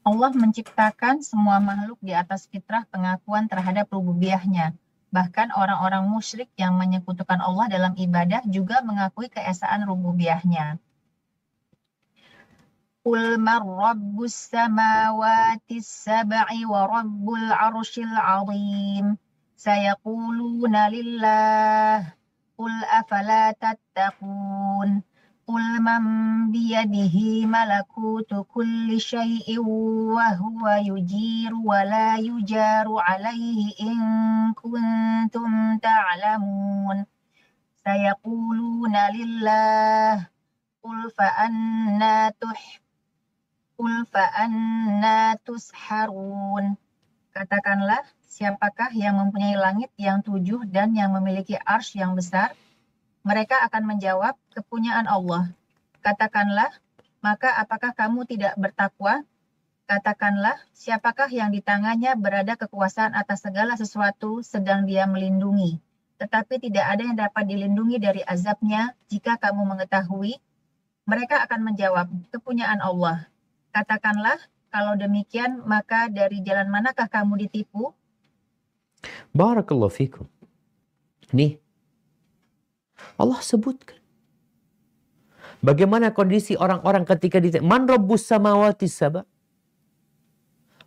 Allah menciptakan semua makhluk di atas fitrah pengakuan terhadap rububiahnya. Bahkan orang-orang musyrik yang menyekutukan Allah dalam ibadah juga mengakui keesaan rububiahnya. قل من رب السماوات السبع ورب العرش العظيم سيقولون لله قل أفلا تتقون قل من بيده ملكوت كل شيء وهو يجير ولا يجار عليه إن كنتم تعلمون سيقولون لله قل فأنا تحبون Kul fa'anna tusharun. Katakanlah, siapakah yang mempunyai langit yang tujuh dan yang memiliki ars yang besar? Mereka akan menjawab, kepunyaan Allah. Katakanlah, maka apakah kamu tidak bertakwa? Katakanlah, siapakah yang di tangannya berada kekuasaan atas segala sesuatu sedang dia melindungi? Tetapi tidak ada yang dapat dilindungi dari azabnya jika kamu mengetahui. Mereka akan menjawab, kepunyaan Allah. Katakanlah, kalau demikian, maka dari jalan manakah kamu ditipu? Barakallahu fikum. Nih, Allah sebutkan. Bagaimana kondisi orang-orang ketika di Man rabbus samawati sabah?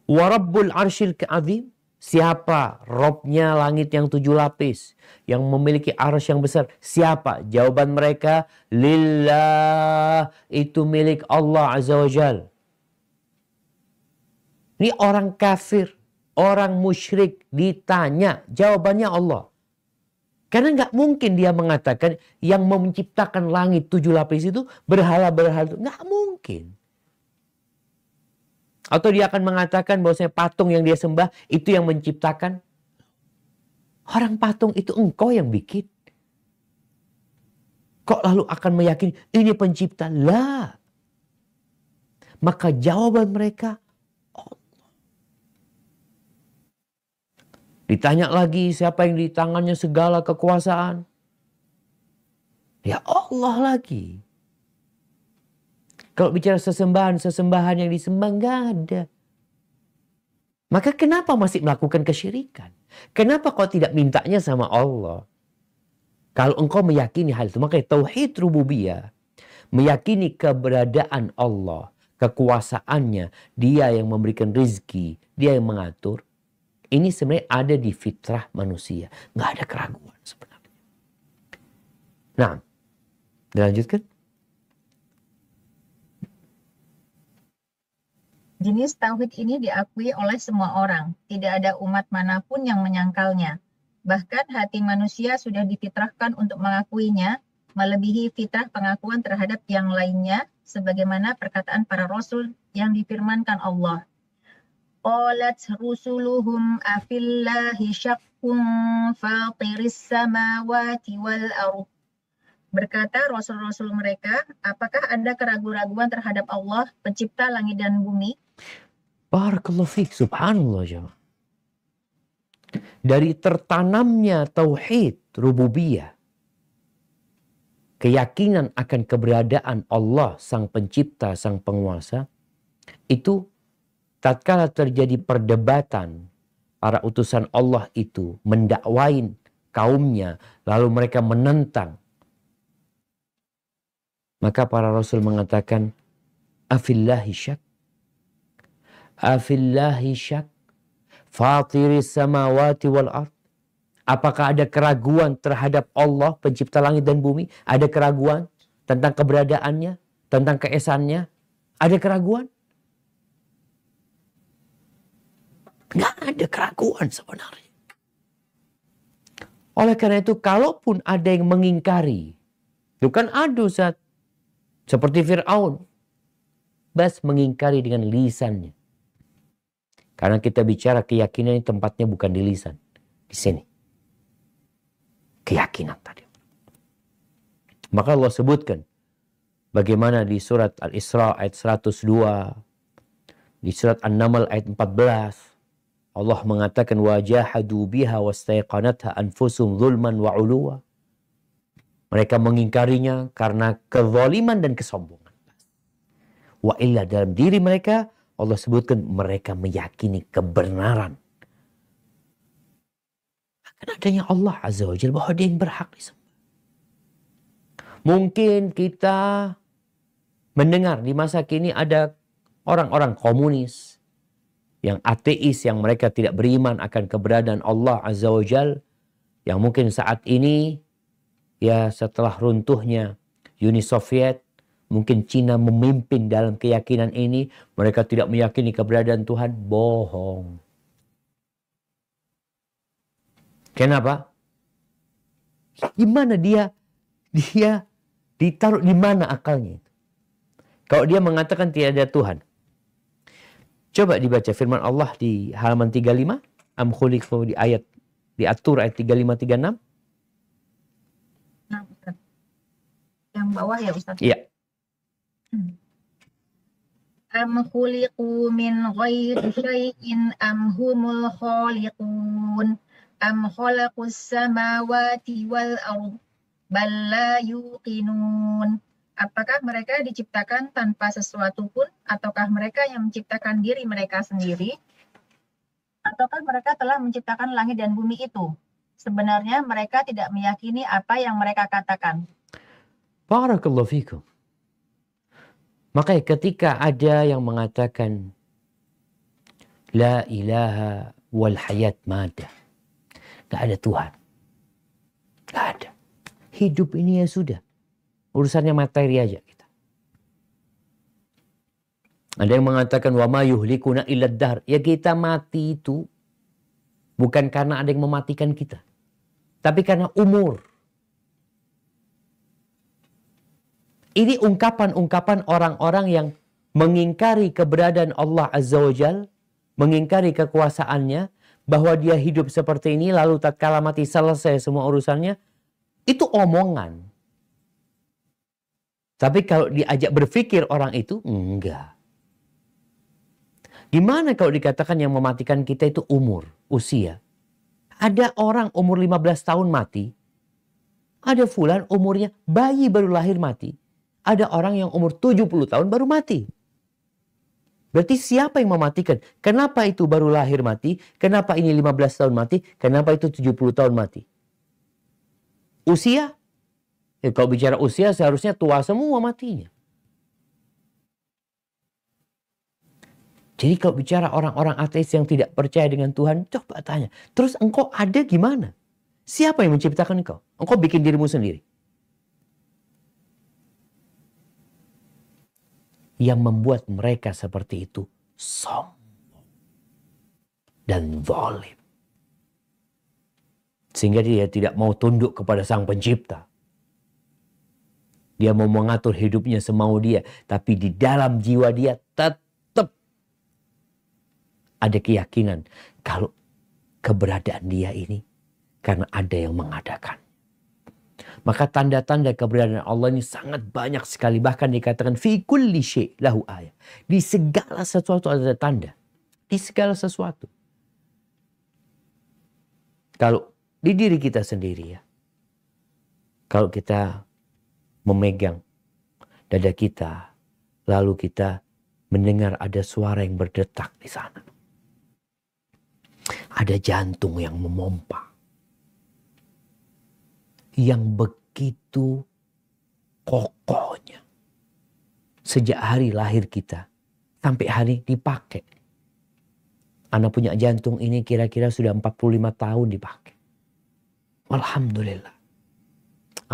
Wa rabbul arshil Ka'adhim? Siapa robnya langit yang tujuh lapis? Yang memiliki arus yang besar? Siapa? Jawaban mereka, Lillah itu milik Allah Azza wa Jalla. Ini orang kafir, orang musyrik ditanya, jawabannya Allah. Karena nggak mungkin dia mengatakan yang menciptakan langit tujuh lapis itu berhala-berhala itu. Nggak mungkin. Atau dia akan mengatakan bahwasanya patung yang dia sembah itu yang menciptakan. Orang patung itu engkau yang bikin. Kok lalu akan meyakini ini pencipta? Lah. Maka jawaban mereka Ditanya lagi siapa yang di tangannya segala kekuasaan. Ya Allah lagi. Kalau bicara sesembahan, sesembahan yang disembah nggak ada. Maka kenapa masih melakukan kesyirikan? Kenapa kau tidak mintanya sama Allah? Kalau engkau meyakini hal itu, maka tauhid rububiyah meyakini keberadaan Allah, kekuasaannya, Dia yang memberikan rizki, Dia yang mengatur. Ini sebenarnya ada di fitrah manusia. Nggak ada keraguan sebenarnya. Nah, dilanjutkan. Jenis tauhid ini diakui oleh semua orang. Tidak ada umat manapun yang menyangkalnya. Bahkan hati manusia sudah difitrahkan untuk mengakuinya, melebihi fitrah pengakuan terhadap yang lainnya, sebagaimana perkataan para rasul yang difirmankan Allah qalat rusuluhum afillahi syakkun fatiris samawati wal ardh Berkata rasul-rasul mereka, apakah ada keraguan-raguan terhadap Allah, pencipta langit dan bumi? Barakallahu fiik, subhanallah ya. Dari tertanamnya tauhid rububiyah, keyakinan akan keberadaan Allah sang pencipta, sang penguasa, itu tatkala terjadi perdebatan, para utusan Allah itu mendakwain kaumnya, lalu mereka menentang. Maka para rasul mengatakan, Afillahi syak. Afillahi syak. fatiris samawati wal ard. Apakah ada keraguan terhadap Allah pencipta langit dan bumi? Ada keraguan tentang keberadaannya? Tentang keesannya? Ada keraguan? Nggak ada keraguan sebenarnya. Oleh karena itu, kalaupun ada yang mengingkari, itu kan adu saat seperti Fir'aun. Bas mengingkari dengan lisannya. Karena kita bicara keyakinan ini tempatnya bukan di lisan. Di sini. Keyakinan tadi. Maka Allah sebutkan bagaimana di surat Al-Isra ayat 102, di surat An-Naml ayat 14, Allah mengatakan wajahadu biha wastaiqanatha anfusum zulman wa uluwa. Mereka mengingkarinya karena kezaliman dan kesombongan. Wa illa dalam diri mereka Allah sebutkan mereka meyakini kebenaran. Akan adanya Allah Azza wa Jalla bahwa dia yang berhak disembah. Mungkin kita mendengar di masa kini ada orang-orang komunis, yang ateis, yang mereka tidak beriman akan keberadaan Allah Azza wa Jal, yang mungkin saat ini, ya setelah runtuhnya Uni Soviet, mungkin Cina memimpin dalam keyakinan ini, mereka tidak meyakini keberadaan Tuhan, bohong. Kenapa? Gimana dia, dia ditaruh di mana akalnya? Kalau dia mengatakan tidak ada Tuhan, Coba dibaca firman Allah di halaman 35, am khuliku di ayat diatur ayat 35 36. Nah, Yang bawah ya, Ustaz. Iya. Hmm. Am khuliku min ghairi syai'in am humul khaliqun am khalaqus samawati wal ard bal la yuqinun Apakah mereka diciptakan tanpa sesuatu pun, ataukah mereka yang menciptakan diri mereka sendiri, ataukah mereka telah menciptakan langit dan bumi itu? Sebenarnya mereka tidak meyakini apa yang mereka katakan. Barakallahu fikum. Makanya ketika ada yang mengatakan La ilaha wal hayat mada. Gak ada Tuhan. Gak ada. Hidup ini ya sudah urusannya materi aja kita. Ada yang mengatakan wa mayuhlikuna iladhar Ya kita mati itu bukan karena ada yang mematikan kita, tapi karena umur. Ini ungkapan-ungkapan orang-orang yang mengingkari keberadaan Allah Azza wa Jal, mengingkari kekuasaannya, bahwa dia hidup seperti ini lalu tak kalah mati selesai semua urusannya, itu omongan. Tapi kalau diajak berpikir orang itu enggak. Gimana kalau dikatakan yang mematikan kita itu umur, usia? Ada orang umur 15 tahun mati. Ada fulan umurnya bayi baru lahir mati. Ada orang yang umur 70 tahun baru mati. Berarti siapa yang mematikan? Kenapa itu baru lahir mati? Kenapa ini 15 tahun mati? Kenapa itu 70 tahun mati? Usia Ya, kalau bicara usia seharusnya tua semua matinya. Jadi kalau bicara orang-orang ateis yang tidak percaya dengan Tuhan, coba tanya. Terus engkau ada gimana? Siapa yang menciptakan engkau? Engkau bikin dirimu sendiri. Yang membuat mereka seperti itu sombong dan zalim. Sehingga dia tidak mau tunduk kepada sang pencipta. Dia mau mengatur hidupnya semau dia. Tapi di dalam jiwa dia tetap ada keyakinan kalau keberadaan dia ini karena ada yang mengadakan. Maka tanda-tanda keberadaan Allah ini sangat banyak sekali. Bahkan dikatakan fi kulli lahu ayat. Di segala sesuatu ada tanda. Di segala sesuatu. Kalau di diri kita sendiri ya. Kalau kita memegang dada kita, lalu kita mendengar ada suara yang berdetak di sana. Ada jantung yang memompa. Yang begitu kokohnya. Sejak hari lahir kita sampai hari dipakai. Anak punya jantung ini kira-kira sudah 45 tahun dipakai. Alhamdulillah.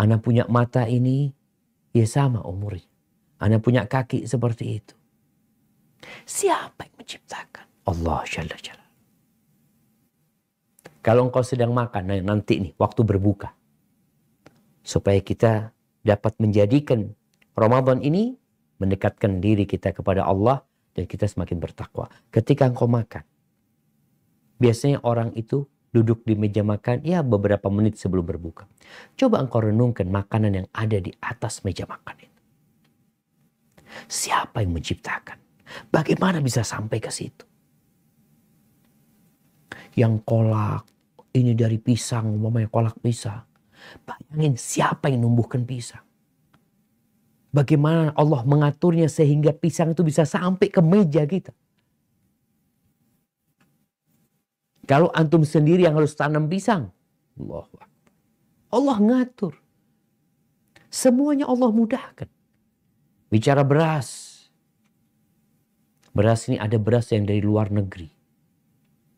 Anak punya mata ini Ya sama umurnya. Anda punya kaki seperti itu. Siapa yang menciptakan? Allah Jalla Jalla. Kalau engkau sedang makan, nah nanti nih waktu berbuka. Supaya kita dapat menjadikan Ramadan ini mendekatkan diri kita kepada Allah dan kita semakin bertakwa. Ketika engkau makan, biasanya orang itu duduk di meja makan ya beberapa menit sebelum berbuka. Coba engkau renungkan makanan yang ada di atas meja makan itu. Siapa yang menciptakan? Bagaimana bisa sampai ke situ? Yang kolak, ini dari pisang, umpamanya kolak pisang. Bayangin siapa yang numbuhkan pisang. Bagaimana Allah mengaturnya sehingga pisang itu bisa sampai ke meja kita. Kalau antum sendiri yang harus tanam pisang, Allah Allah ngatur. Semuanya Allah mudahkan. Bicara beras. Beras ini ada beras yang dari luar negeri.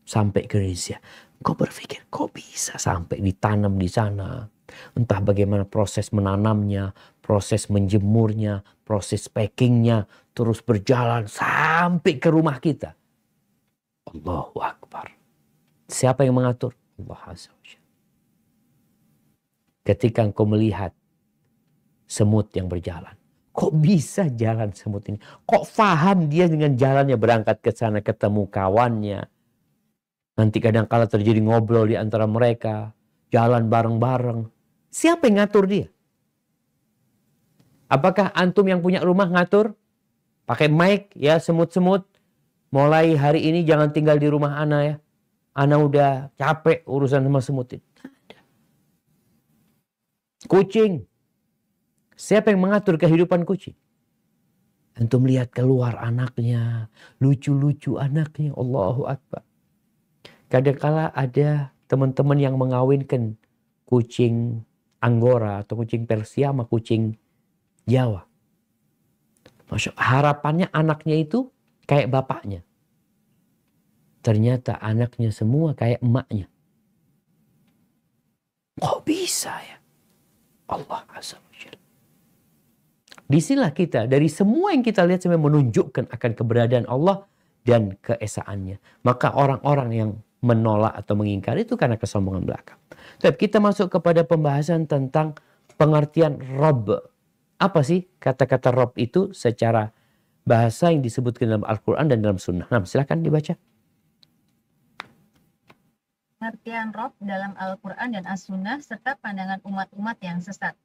Sampai ke Indonesia. Kau berpikir kok bisa sampai ditanam di sana. Entah bagaimana proses menanamnya, proses menjemurnya, proses packingnya. Terus berjalan sampai ke rumah kita. Allahu Akbar. Siapa yang mengatur? Allah Azza wa Ketika engkau melihat semut yang berjalan. Kok bisa jalan semut ini? Kok faham dia dengan jalannya berangkat ke sana ketemu kawannya. Nanti kadang kala terjadi ngobrol di antara mereka. Jalan bareng-bareng. Siapa yang ngatur dia? Apakah antum yang punya rumah ngatur? Pakai mic ya semut-semut. Mulai hari ini jangan tinggal di rumah ana ya. Ana udah capek urusan sama semut itu. Kucing. Siapa yang mengatur kehidupan kucing? Antum melihat keluar anaknya. Lucu-lucu anaknya. Allahu Akbar. Kadangkala ada teman-teman yang mengawinkan kucing Anggora atau kucing Persia sama kucing Jawa. harapannya anaknya itu kayak bapaknya. Ternyata anaknya semua kayak emaknya. Kok bisa ya? Allah Azza wa Disinilah kita dari semua yang kita lihat sebenarnya menunjukkan akan keberadaan Allah dan keesaannya. Maka orang-orang yang menolak atau mengingkari itu karena kesombongan belakang. Tapi kita masuk kepada pembahasan tentang pengertian Rob. Apa sih kata-kata Rob itu secara bahasa yang disebutkan dalam Al-Quran dan dalam Sunnah? Nah, silahkan dibaca pengertian Rob dalam Al-Quran dan As-Sunnah serta pandangan umat-umat yang sesat.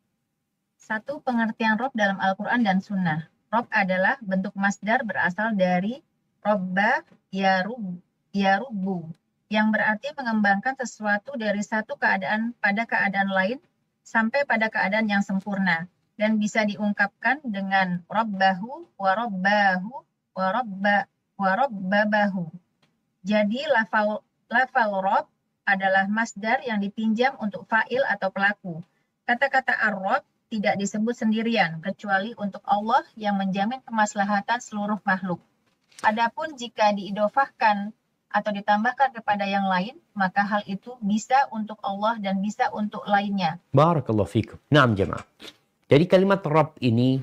Satu pengertian Rob dalam Al-Quran dan Sunnah. Rob adalah bentuk masdar berasal dari Robba Yarubu, yang berarti mengembangkan sesuatu dari satu keadaan pada keadaan lain sampai pada keadaan yang sempurna dan bisa diungkapkan dengan Robbahu, Warobbahu, Warobba, Warobbabahu. Jadi lafal, lafal Rob adalah masdar yang dipinjam untuk fa'il atau pelaku. Kata-kata arrob tidak disebut sendirian, kecuali untuk Allah yang menjamin kemaslahatan seluruh makhluk. Adapun jika diidofahkan atau ditambahkan kepada yang lain, maka hal itu bisa untuk Allah dan bisa untuk lainnya. Barakallahu fikum. Naam jemaah. Jadi kalimat Rabb ini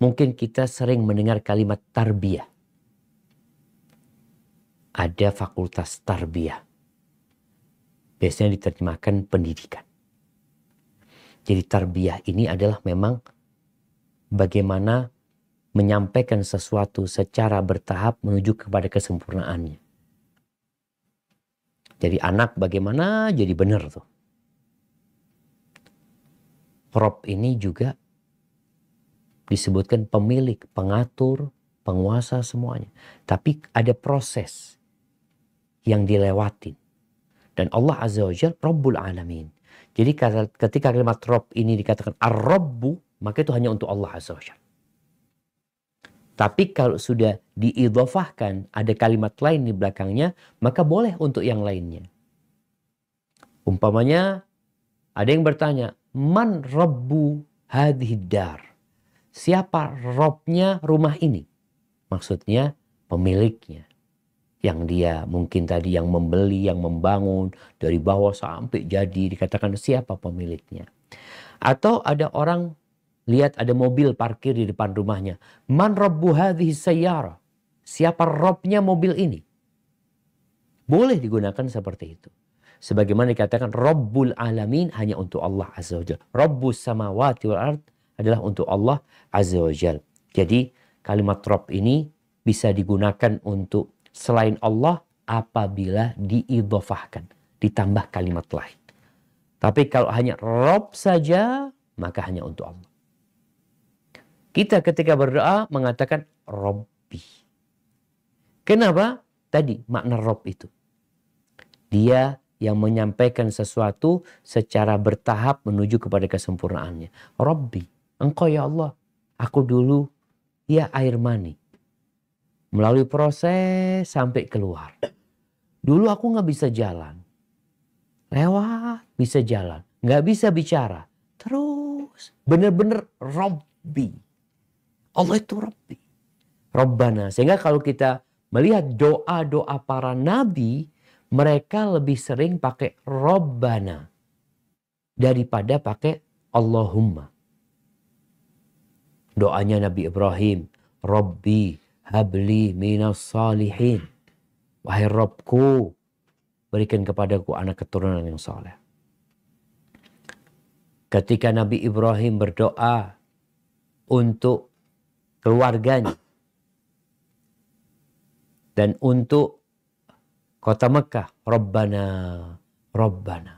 mungkin kita sering mendengar kalimat tarbiyah ada fakultas tarbiyah. Biasanya diterjemahkan pendidikan. Jadi tarbiyah ini adalah memang bagaimana menyampaikan sesuatu secara bertahap menuju kepada kesempurnaannya. Jadi anak bagaimana jadi benar tuh. Prop ini juga disebutkan pemilik, pengatur, penguasa semuanya. Tapi ada proses yang dilewatin. Dan Allah Azza wa Jal Rabbul Alamin. Jadi ketika kalimat Rob ini dikatakan Ar-Rabbu, maka itu hanya untuk Allah Azza wa Jal. Tapi kalau sudah diidofahkan, ada kalimat lain di belakangnya, maka boleh untuk yang lainnya. Umpamanya, ada yang bertanya, Man Rabbu hadhidar? Siapa Robnya rumah ini? Maksudnya pemiliknya yang dia mungkin tadi yang membeli, yang membangun dari bawah sampai jadi dikatakan siapa pemiliknya. Atau ada orang lihat ada mobil parkir di depan rumahnya. Man rabbu hadhihi sayyara? Siapa robnya mobil ini? Boleh digunakan seperti itu. Sebagaimana dikatakan Rabbul Alamin hanya untuk Allah Azza wa Jal. Rabbus samawati wal ard adalah untuk Allah Azza wa Jal. Jadi kalimat rob ini bisa digunakan untuk selain Allah apabila diidofahkan, ditambah kalimat lain. Tapi kalau hanya Rob saja, maka hanya untuk Allah. Kita ketika berdoa mengatakan Robbi. Kenapa? Tadi makna Rob itu. Dia yang menyampaikan sesuatu secara bertahap menuju kepada kesempurnaannya. Robbi, engkau ya Allah, aku dulu ya air mani. Melalui proses sampai keluar. Dulu aku nggak bisa jalan. Lewat bisa jalan. Nggak bisa bicara. Terus bener-bener Robbi. Allah itu Robbi. Robbana. Sehingga kalau kita melihat doa-doa para nabi, mereka lebih sering pakai Robbana daripada pakai Allahumma. Doanya Nabi Ibrahim, Robbi habli minas salihin. Wahai Robku, berikan kepadaku anak keturunan yang soleh. Ketika Nabi Ibrahim berdoa untuk keluarganya dan untuk kota Mekah, Rabbana, Rabbana.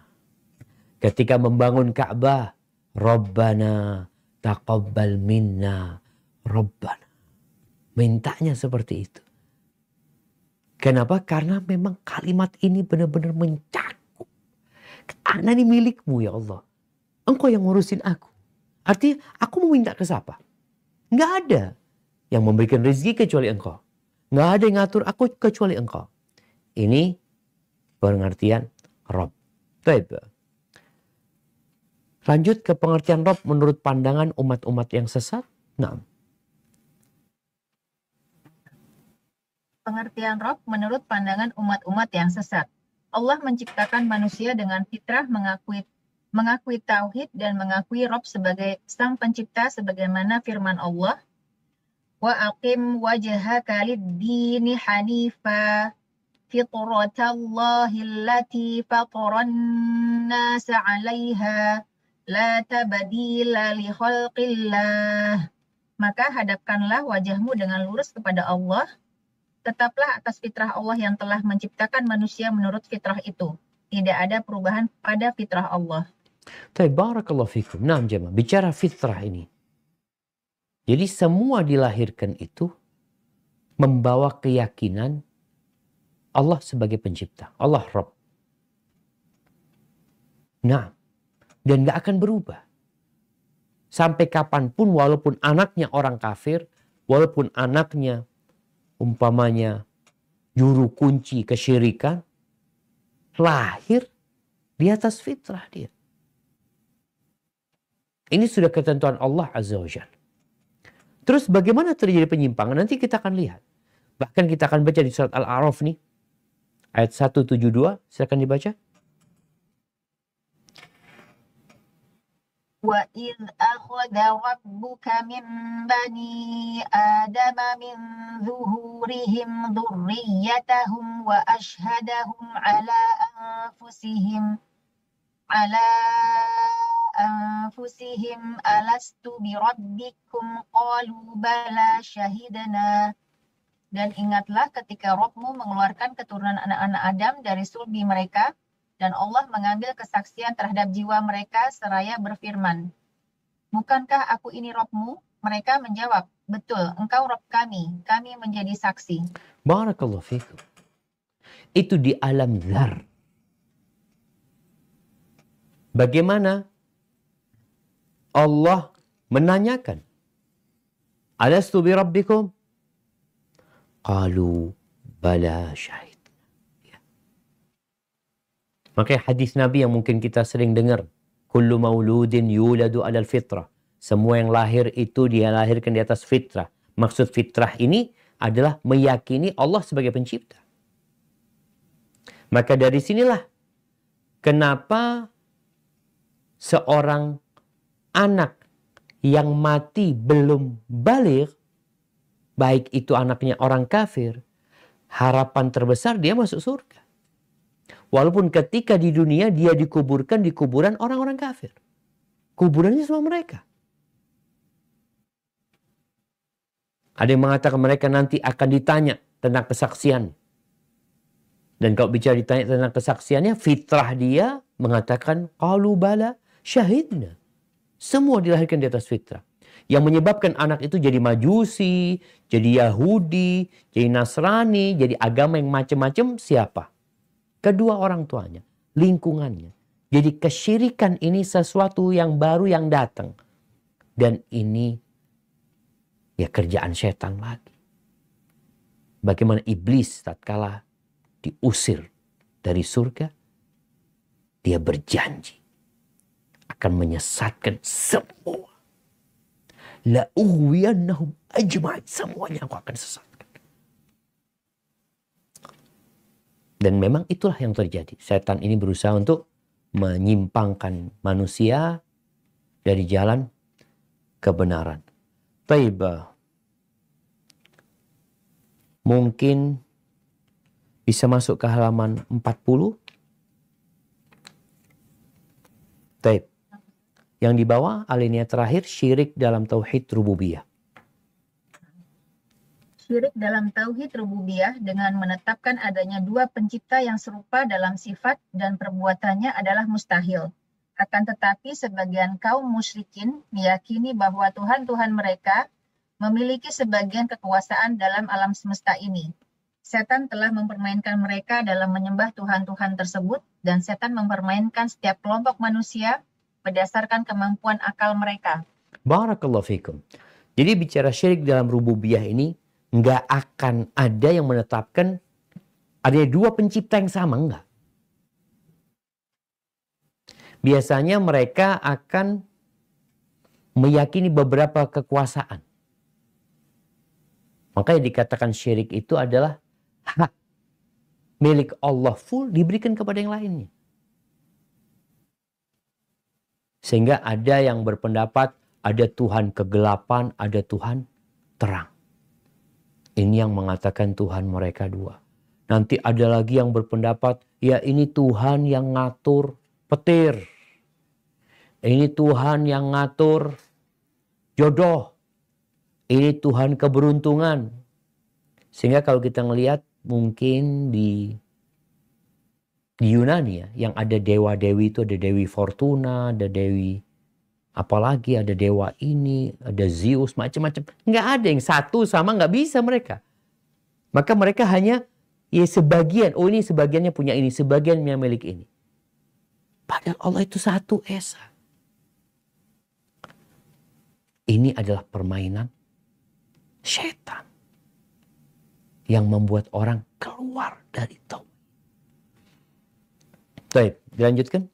Ketika membangun Ka'bah, Rabbana, taqabbal minna, Rabbana. Mintanya seperti itu. Kenapa? Karena memang kalimat ini benar-benar mencakup. Anak ini milikmu ya Allah. Engkau yang ngurusin aku. Artinya aku mau minta ke siapa? Nggak ada yang memberikan rezeki kecuali engkau. Nggak ada yang ngatur aku kecuali engkau. Ini pengertian Rob. Baik. Lanjut ke pengertian Rob menurut pandangan umat-umat yang sesat. Nah, pengertian Rob menurut pandangan umat-umat yang sesat. Allah menciptakan manusia dengan fitrah mengakui mengakui tauhid dan mengakui Rob sebagai sang pencipta sebagaimana firman Allah wa aqim wajha kalid dini hanifa fitratallahi allati fataran nas 'alaiha la tabdila li khalqillah maka hadapkanlah wajahmu dengan lurus kepada Allah Tetaplah atas fitrah Allah yang telah menciptakan manusia menurut fitrah itu. Tidak ada perubahan pada fitrah Allah. Tapi barakallahu fikum. Nah jemaah, bicara fitrah ini. Jadi semua dilahirkan itu membawa keyakinan Allah sebagai pencipta. Allah Rabb. Nah, dan gak akan berubah. Sampai kapanpun walaupun anaknya orang kafir, walaupun anaknya umpamanya juru kunci kesyirikan lahir di atas fitrah dia. Ini sudah ketentuan Allah Azza wa Jal. Terus bagaimana terjadi penyimpangan? Nanti kita akan lihat. Bahkan kita akan baca di surat Al-A'raf nih. Ayat 172. Silahkan dibaca. وإذ أخذ ربك من بني آدم من ظهورهم ذريتهم وأشهدهم على أنفسهم على أنفسهم ألست بربكم قالوا بلى شهدنا dan ingatlah ketika Robmu mengeluarkan keturunan anak-anak Adam dari sulbi mereka dan Allah mengambil kesaksian terhadap jiwa mereka seraya berfirman, Bukankah aku ini Robmu? Mereka menjawab, betul, engkau Rob kami, kami menjadi saksi. Barakallahu fikum. Itu di alam zar. Bagaimana Allah menanyakan, Alastu bi rabbikum? Qalu bala syahid. Maka hadis Nabi yang mungkin kita sering dengar. Kullu mauludin yuladu alal fitrah. Semua yang lahir itu dia lahirkan di atas fitrah. Maksud fitrah ini adalah meyakini Allah sebagai pencipta. Maka dari sinilah kenapa seorang anak yang mati belum balik, baik itu anaknya orang kafir, harapan terbesar dia masuk surga. Walaupun ketika di dunia dia dikuburkan di kuburan orang-orang kafir. Kuburannya semua mereka. Ada yang mengatakan mereka nanti akan ditanya tentang kesaksian. Dan kalau bicara ditanya tentang kesaksiannya, fitrah dia mengatakan, Qalu bala syahidna. Semua dilahirkan di atas fitrah. Yang menyebabkan anak itu jadi majusi, jadi Yahudi, jadi Nasrani, jadi agama yang macam-macam siapa? kedua orang tuanya, lingkungannya. Jadi kesyirikan ini sesuatu yang baru yang datang. Dan ini ya kerjaan setan lagi. Bagaimana iblis tatkala diusir dari surga, dia berjanji akan menyesatkan semua. La ajma'in, semuanya aku akan sesat. Dan memang itulah yang terjadi. Setan ini berusaha untuk menyimpangkan manusia dari jalan kebenaran. Taiba. Mungkin bisa masuk ke halaman 40. Taib. Yang di bawah alinea terakhir syirik dalam tauhid rububiyah syirik dalam tauhid rububiyah dengan menetapkan adanya dua pencipta yang serupa dalam sifat dan perbuatannya adalah mustahil. Akan tetapi sebagian kaum musyrikin meyakini bahwa Tuhan-Tuhan mereka memiliki sebagian kekuasaan dalam alam semesta ini. Setan telah mempermainkan mereka dalam menyembah Tuhan-Tuhan tersebut dan setan mempermainkan setiap kelompok manusia berdasarkan kemampuan akal mereka. Barakallahu fikum. Jadi bicara syirik dalam rububiyah ini nggak akan ada yang menetapkan ada dua pencipta yang sama nggak. Biasanya mereka akan meyakini beberapa kekuasaan. maka yang dikatakan syirik itu adalah hak milik Allah full diberikan kepada yang lainnya. Sehingga ada yang berpendapat ada Tuhan kegelapan, ada Tuhan terang. Ini yang mengatakan Tuhan mereka dua. Nanti ada lagi yang berpendapat, ya ini Tuhan yang ngatur petir. Ini Tuhan yang ngatur jodoh. Ini Tuhan keberuntungan. Sehingga kalau kita melihat mungkin di di Yunani ya, yang ada dewa-dewi itu ada dewi Fortuna, ada dewi apalagi ada dewa ini, ada Zeus, macam-macam. Nggak ada yang satu sama nggak bisa mereka. Maka mereka hanya ya sebagian, oh ini sebagiannya punya ini, sebagian yang milik ini. Padahal Allah itu satu Esa. Ini adalah permainan setan yang membuat orang keluar dari tau. Baik, dilanjutkan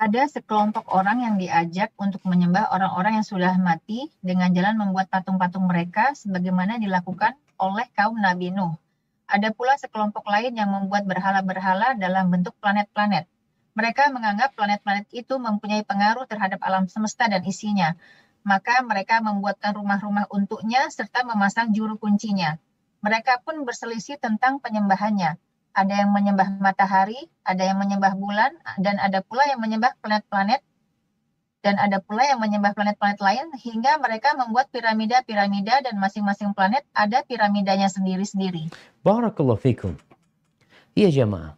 ada sekelompok orang yang diajak untuk menyembah orang-orang yang sudah mati dengan jalan membuat patung-patung mereka sebagaimana dilakukan oleh kaum Nabi Nuh. Ada pula sekelompok lain yang membuat berhala-berhala dalam bentuk planet-planet. Mereka menganggap planet-planet itu mempunyai pengaruh terhadap alam semesta dan isinya. Maka mereka membuatkan rumah-rumah untuknya serta memasang juru kuncinya. Mereka pun berselisih tentang penyembahannya ada yang menyembah matahari, ada yang menyembah bulan, dan ada pula yang menyembah planet-planet, dan ada pula yang menyembah planet-planet lain, hingga mereka membuat piramida-piramida dan masing-masing planet ada piramidanya sendiri-sendiri. Barakallahu fikum. Iya jemaah,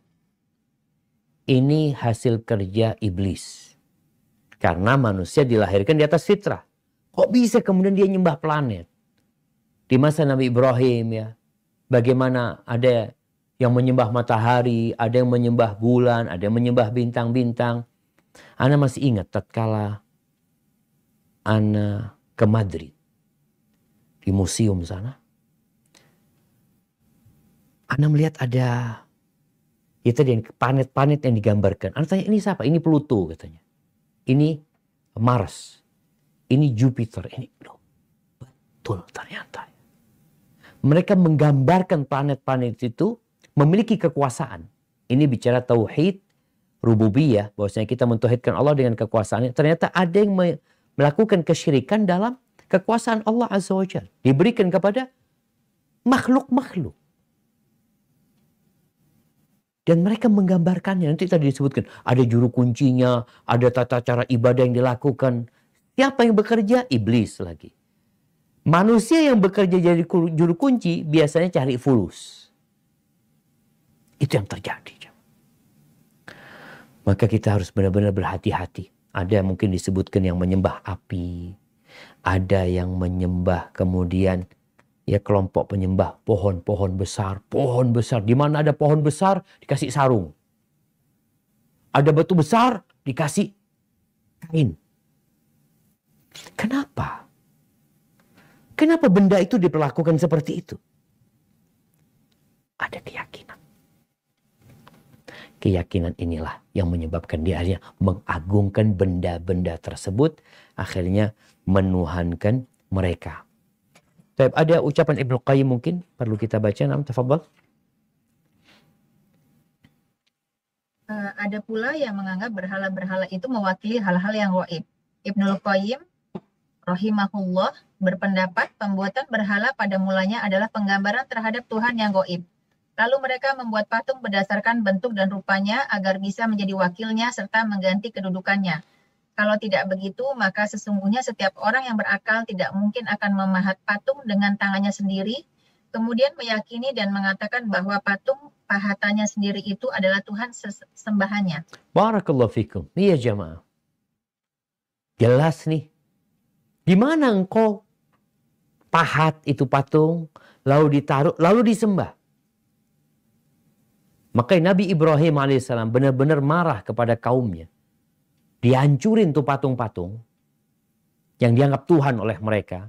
ini hasil kerja iblis. Karena manusia dilahirkan di atas fitrah. Kok bisa kemudian dia nyembah planet? Di masa Nabi Ibrahim ya, bagaimana ada yang menyembah matahari, ada yang menyembah bulan, ada yang menyembah bintang-bintang. Ana masih ingat tatkala Ana ke Madrid di museum sana. Ana melihat ada itu ya dia planet-planet yang digambarkan. Ana tanya ini siapa? Ini Pluto katanya. Ini Mars. Ini Jupiter. Ini Pluto. betul ternyata. Mereka menggambarkan planet-planet itu memiliki kekuasaan. Ini bicara tauhid rububiyah, bahwasanya kita mentauhidkan Allah dengan kekuasaannya. Ternyata ada yang melakukan kesyirikan dalam kekuasaan Allah Azza wa Jal. Diberikan kepada makhluk-makhluk. Dan mereka menggambarkannya. Nanti tadi disebutkan ada juru kuncinya, ada tata cara ibadah yang dilakukan. Siapa yang bekerja? Iblis lagi. Manusia yang bekerja jadi juru kunci biasanya cari fulus. Itu yang terjadi. Maka kita harus benar-benar berhati-hati. Ada yang mungkin disebutkan yang menyembah api, ada yang menyembah kemudian ya kelompok penyembah pohon-pohon besar, pohon besar. Di mana ada pohon besar dikasih sarung. Ada batu besar dikasih kain. Kenapa? Kenapa benda itu diperlakukan seperti itu? Ada dia keyakinan inilah yang menyebabkan dia akhirnya mengagungkan benda-benda tersebut, akhirnya menuhankan mereka. Tapi ada ucapan Ibnu Qayyim mungkin perlu kita baca, nam tafadhol. Eh, ada pula yang menganggap berhala-berhala itu mewakili hal-hal yang waib. Ibnu Qayyim rahimahullah berpendapat pembuatan berhala pada mulanya adalah penggambaran terhadap Tuhan yang goib Lalu mereka membuat patung berdasarkan bentuk dan rupanya agar bisa menjadi wakilnya serta mengganti kedudukannya. Kalau tidak begitu, maka sesungguhnya setiap orang yang berakal tidak mungkin akan memahat patung dengan tangannya sendiri, kemudian meyakini dan mengatakan bahwa patung pahatannya sendiri itu adalah Tuhan sembahannya. Barakallahu fikum. Iya jamaah. Jelas nih. Gimana engkau pahat itu patung, lalu ditaruh, lalu disembah? Maka Nabi Ibrahim alaihissalam benar-benar marah kepada kaumnya. Dihancurin tuh patung-patung yang dianggap Tuhan oleh mereka.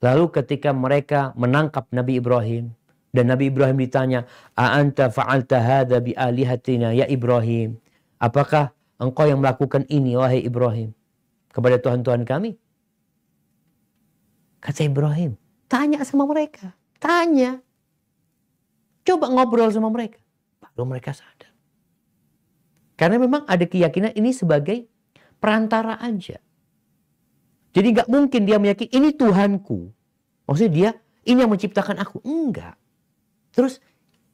Lalu ketika mereka menangkap Nabi Ibrahim dan Nabi Ibrahim ditanya, "A'anta fa'alta hadza bi alihatina ya Ibrahim?" Apakah engkau yang melakukan ini wahai Ibrahim kepada Tuhan-Tuhan kami? Kata Ibrahim, tanya sama mereka. Tanya, Coba ngobrol sama mereka. Baru mereka sadar. Karena memang ada keyakinan ini sebagai perantara aja. Jadi nggak mungkin dia meyakini ini Tuhanku. Maksudnya dia ini yang menciptakan aku. Enggak. Terus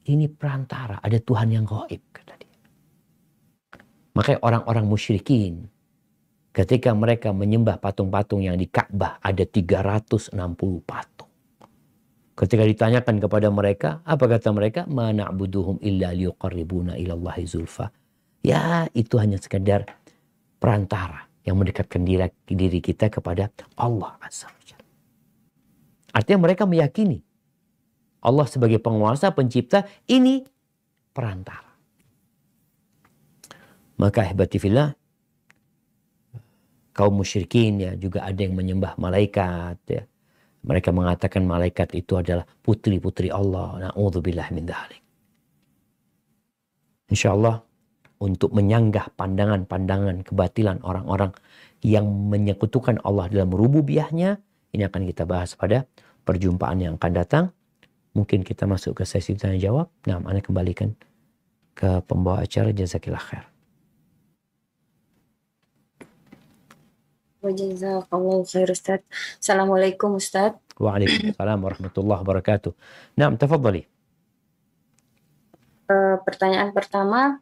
ini perantara, ada Tuhan yang goib kata dia. Makanya orang-orang musyrikin ketika mereka menyembah patung-patung yang di Ka'bah ada 360 patung. Ketika ditanyakan kepada mereka, apa kata mereka? mana abduhum illa liyukaribuna ilallahi zulfa. Ya, itu hanya sekedar perantara yang mendekatkan diri, diri kita kepada Allah Azza wa Artinya mereka meyakini Allah sebagai penguasa, pencipta, ini perantara. Maka hebatifillah, kaum musyrikin ya juga ada yang menyembah malaikat ya mereka mengatakan malaikat itu adalah putri-putri Allah. Na'udzubillah min dhalik. Insya Allah untuk menyanggah pandangan-pandangan kebatilan orang-orang yang menyekutukan Allah dalam rububiahnya. Ini akan kita bahas pada perjumpaan yang akan datang. Mungkin kita masuk ke sesi tanya jawab. Nah, Anda kembalikan ke pembawa acara jazakillah khair. Wajazakallahu khair Ustaz. Assalamualaikum Ustaz. Waalaikumsalam warahmatullahi wabarakatuh. Nah, tafadhali. Uh, pertanyaan pertama,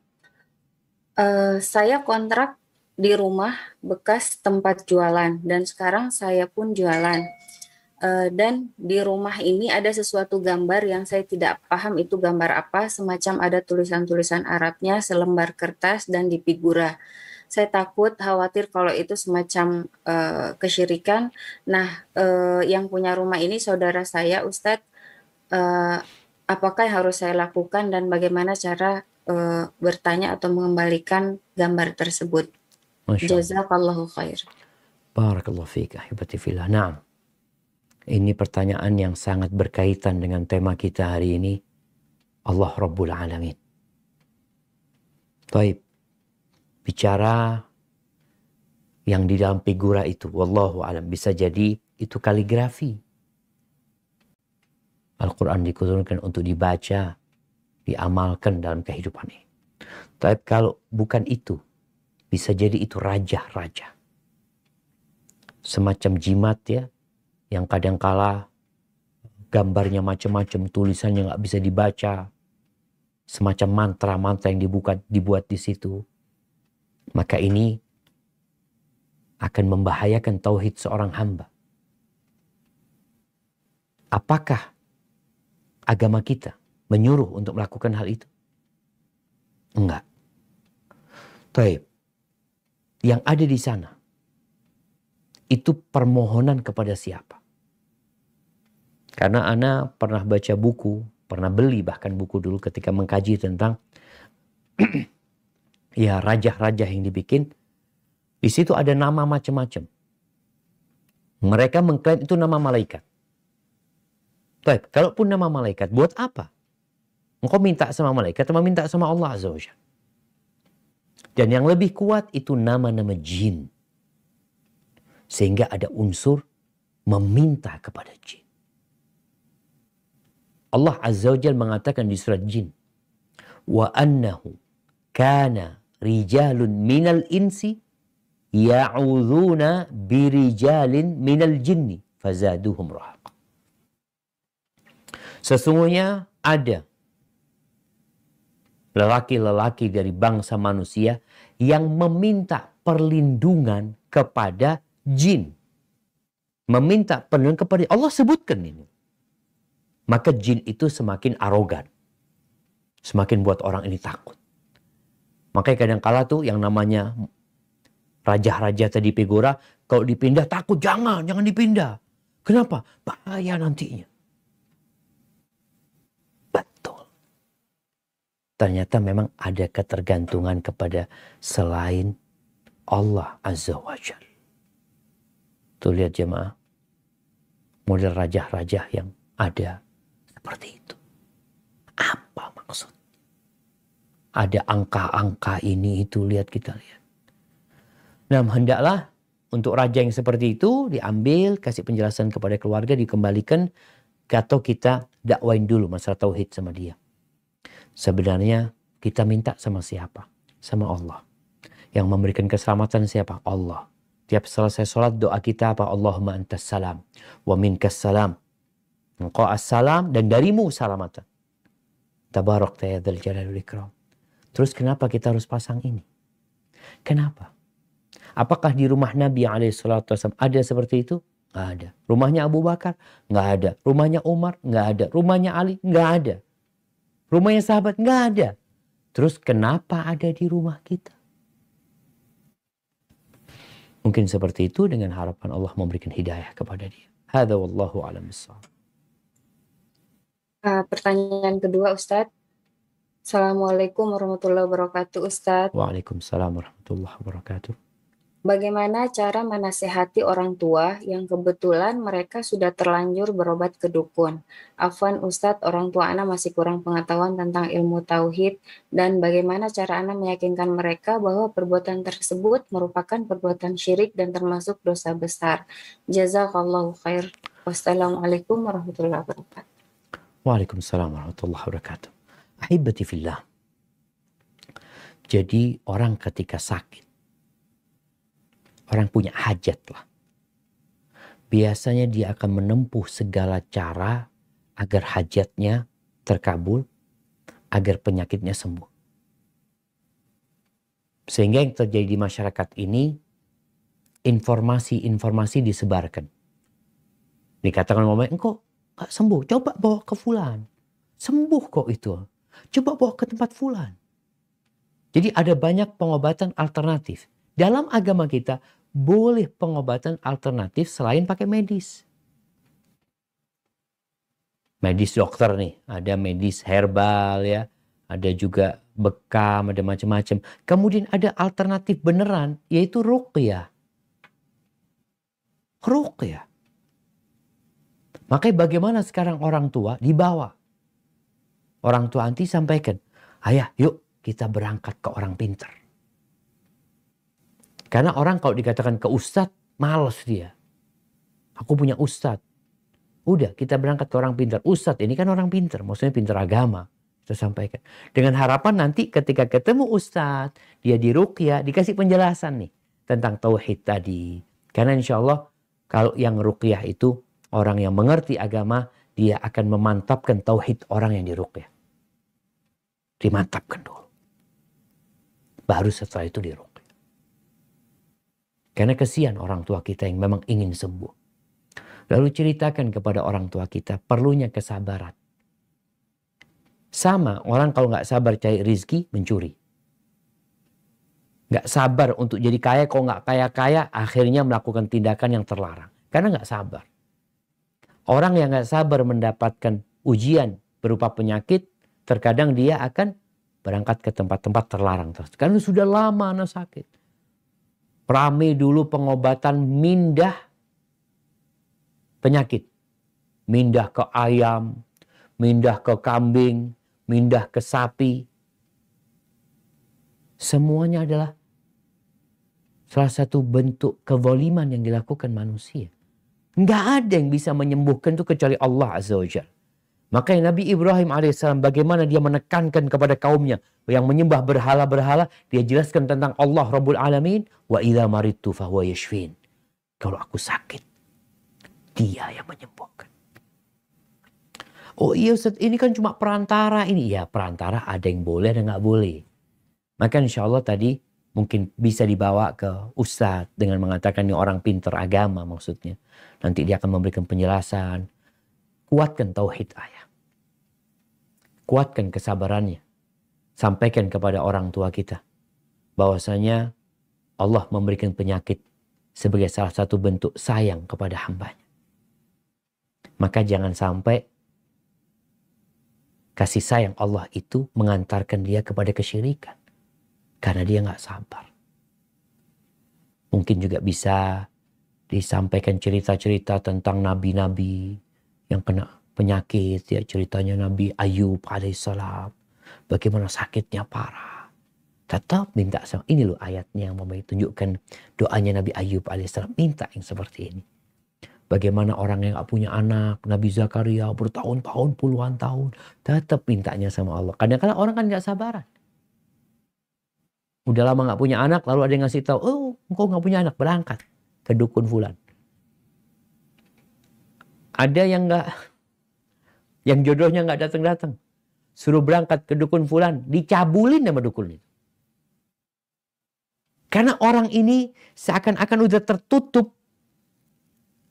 uh, saya kontrak di rumah bekas tempat jualan dan sekarang saya pun jualan. Uh, dan di rumah ini ada sesuatu gambar yang saya tidak paham itu gambar apa, semacam ada tulisan-tulisan Arabnya, selembar kertas dan di saya takut khawatir kalau itu semacam uh, kesyirikan. Nah, uh, yang punya rumah ini saudara saya, Ustadz, uh, apakah yang harus saya lakukan dan bagaimana cara uh, bertanya atau mengembalikan gambar tersebut? Jazakallahu khair. Barakallahu fiik, ahibati Nah, Ini pertanyaan yang sangat berkaitan dengan tema kita hari ini. Allah Rabbul Alamin. Baik bicara yang di dalam figura itu. Wallahu alam bisa jadi itu kaligrafi. Al-Quran untuk dibaca, diamalkan dalam kehidupan ini. Tapi kalau bukan itu, bisa jadi itu raja-raja. Semacam jimat ya, yang kadang-kala gambarnya macam-macam, tulisannya nggak bisa dibaca. Semacam mantra-mantra yang dibuka, dibuat di situ maka ini akan membahayakan tauhid seorang hamba. Apakah agama kita menyuruh untuk melakukan hal itu? Enggak. Taib. Yang ada di sana itu permohonan kepada siapa? Karena Ana pernah baca buku, pernah beli bahkan buku dulu ketika mengkaji tentang ya raja-raja yang dibikin, di situ ada nama macam-macam. Mereka mengklaim itu nama malaikat. Baik, kalaupun nama malaikat, buat apa? Engkau minta sama malaikat, atau minta sama Allah Azza Wajalla? Dan yang lebih kuat itu nama-nama jin. Sehingga ada unsur meminta kepada jin. Allah Azza wa Jal mengatakan di surat jin. Wa annahu kana rijalun minal insi ya'udzuuna birijalin minal jinni fazaduhum rahaq. Sesungguhnya ada lelaki-lelaki dari bangsa manusia yang meminta perlindungan kepada jin. Meminta perlindungan kepada Allah sebutkan ini. Maka jin itu semakin arogan. Semakin buat orang ini takut. Makanya kadang kala tuh yang namanya raja-raja tadi Pegora, kalau dipindah takut jangan, jangan dipindah. Kenapa? Bahaya nantinya. Betul. Ternyata memang ada ketergantungan kepada selain Allah Azza wa Jal. Tuh lihat jemaah. Model raja-raja yang ada seperti itu. Ada angka-angka ini itu lihat kita lihat. Nah hendaklah untuk raja yang seperti itu diambil kasih penjelasan kepada keluarga dikembalikan atau kita dakwain dulu masalah tauhid sama dia. Sebenarnya kita minta sama siapa? Sama Allah. Yang memberikan keselamatan siapa? Allah. Tiap selesai sholat doa kita apa? Allahumma antas salam. Wa minkas salam. Engkau as-salam dan darimu salamatan. Tabarok ta'adhal ya jalalul ikram. Terus kenapa kita harus pasang ini? Kenapa? Apakah di rumah Nabi Alaihissalam ada seperti itu? Nggak ada. Rumahnya Abu Bakar? Nggak ada. Rumahnya Umar? Nggak ada. Rumahnya Ali? Nggak ada. Rumahnya sahabat? Nggak ada. Terus kenapa ada di rumah kita? Mungkin seperti itu dengan harapan Allah memberikan hidayah kepada dia. Hada wallahu alam uh, Pertanyaan kedua Ustadz, Assalamualaikum warahmatullahi wabarakatuh, Ustaz. Waalaikumsalam warahmatullahi wabarakatuh. Bagaimana cara menasehati orang tua yang kebetulan mereka sudah terlanjur berobat ke dukun? Afwan Ustadz, orang tua Ana masih kurang pengetahuan tentang ilmu tauhid dan bagaimana cara Ana meyakinkan mereka bahwa perbuatan tersebut merupakan perbuatan syirik dan termasuk dosa besar. Jazakallahu khair. Wassalamualaikum warahmatullahi wabarakatuh. Waalaikumsalam warahmatullahi wabarakatuh. Ahibati fillah. Jadi orang ketika sakit, orang punya hajat lah. Biasanya dia akan menempuh segala cara agar hajatnya terkabul, agar penyakitnya sembuh. Sehingga yang terjadi di masyarakat ini, informasi-informasi disebarkan. Dikatakan momen, engkau gak sembuh, coba bawa ke fulan. Sembuh kok itu Coba bawa ke tempat fulan. Jadi ada banyak pengobatan alternatif. Dalam agama kita boleh pengobatan alternatif selain pakai medis. Medis dokter nih, ada medis herbal ya, ada juga bekam, ada macam-macam. Kemudian ada alternatif beneran yaitu ruqyah. Ruqyah. Makanya bagaimana sekarang orang tua dibawa orang tua anti sampaikan, ayah yuk kita berangkat ke orang pinter. Karena orang kalau dikatakan ke ustad males dia. Aku punya ustad, Udah kita berangkat ke orang pinter. Ustad ini kan orang pinter, maksudnya pinter agama. Kita sampaikan. Dengan harapan nanti ketika ketemu ustad, dia diruqyah, dikasih penjelasan nih tentang tauhid tadi. Karena insya Allah kalau yang rukyah itu orang yang mengerti agama, dia akan memantapkan tauhid orang yang diruqyah. Dimantapkan dulu. Baru setelah itu dirukyah. Karena kesian orang tua kita yang memang ingin sembuh. Lalu ceritakan kepada orang tua kita perlunya kesabaran. Sama orang kalau nggak sabar cari rizki mencuri. Nggak sabar untuk jadi kaya, kalau nggak kaya-kaya akhirnya melakukan tindakan yang terlarang. Karena nggak sabar. Orang yang nggak sabar mendapatkan ujian berupa penyakit Terkadang dia akan berangkat ke tempat-tempat terlarang terus. Karena sudah lama anak sakit. Rame dulu pengobatan mindah penyakit. Mindah ke ayam, mindah ke kambing, mindah ke sapi. Semuanya adalah salah satu bentuk kevoliman yang dilakukan manusia. Nggak ada yang bisa menyembuhkan itu kecuali Allah Azza wa Jalla. Maka Nabi Ibrahim alaihissalam bagaimana dia menekankan kepada kaumnya yang menyembah berhala-berhala, dia jelaskan tentang Allah Rabbul Alamin, wa ila maritu fahuwa yashfin. Kalau aku sakit, dia yang menyembuhkan. Oh iya Ustaz, ini kan cuma perantara ini. Ya perantara ada yang boleh ada yang nggak boleh. Maka insya Allah tadi mungkin bisa dibawa ke Ustadz dengan mengatakan ini orang pinter agama maksudnya. Nanti dia akan memberikan penjelasan. Kuatkan tauhid ayat. Kuatkan kesabarannya. Sampaikan kepada orang tua kita bahwasanya Allah memberikan penyakit sebagai salah satu bentuk sayang kepada hambanya. Maka jangan sampai kasih sayang Allah itu mengantarkan dia kepada kesyirikan. Karena dia nggak sabar. Mungkin juga bisa disampaikan cerita-cerita tentang nabi-nabi yang kena penyakit ya ceritanya Nabi Ayub alaihissalam bagaimana sakitnya parah tetap minta sama ini loh ayatnya yang mau tunjukkan doanya Nabi Ayub alaihissalam minta yang seperti ini bagaimana orang yang gak punya anak Nabi Zakaria bertahun-tahun puluhan tahun tetap mintanya sama Allah kadang-kadang orang kan gak sabaran udah lama gak punya anak lalu ada yang ngasih tahu oh engkau gak punya anak berangkat ke dukun fulan ada yang gak yang jodohnya nggak datang-datang. Suruh berangkat ke dukun fulan, dicabulin sama dukun itu. Karena orang ini seakan-akan udah tertutup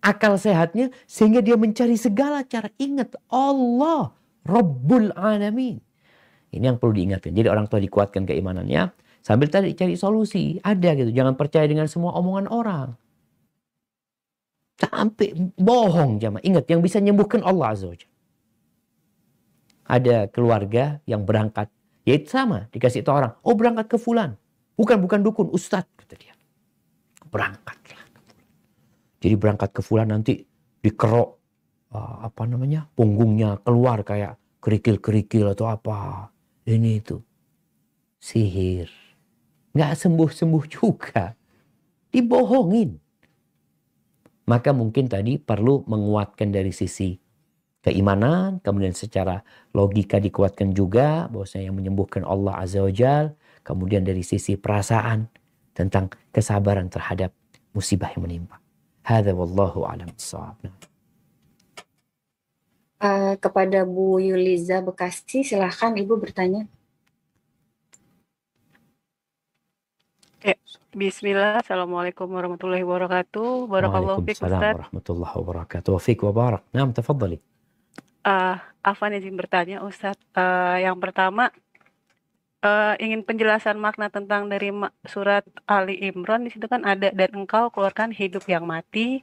akal sehatnya sehingga dia mencari segala cara ingat Allah Rabbul Alamin. Ini yang perlu diingatkan. Jadi orang tua dikuatkan keimanannya sambil tadi cari solusi. Ada gitu. Jangan percaya dengan semua omongan orang. Sampai bohong jamaah. Ingat yang bisa menyembuhkan Allah Azza wa ada keluarga yang berangkat. Ya itu sama, dikasih tahu orang, oh berangkat ke fulan. Bukan, bukan dukun, ustadz, kata dia. Berangkatlah Jadi berangkat ke fulan nanti dikerok, ah, apa namanya, punggungnya keluar kayak kerikil-kerikil atau apa. Ini itu. Sihir. Nggak sembuh-sembuh juga. Dibohongin. Maka mungkin tadi perlu menguatkan dari sisi keimanan, kemudian secara logika dikuatkan juga bahwasanya yang menyembuhkan Allah Azza wa Jal, kemudian dari sisi perasaan tentang kesabaran terhadap musibah yang menimpa. Hadza wallahu alam Uh, kepada Bu Yuliza Bekasi, silahkan Ibu bertanya. Bismillah, Assalamualaikum warahmatullahi wabarakatuh. Barakallahu fiqh, Ustaz. warahmatullahi wabarakatuh. Wa fiqh wa barak. Naam, tafadhali uh, Afan izin bertanya Ustadz. Uh, yang pertama uh, ingin penjelasan makna tentang dari surat Ali Imran di situ kan ada dan engkau keluarkan hidup yang mati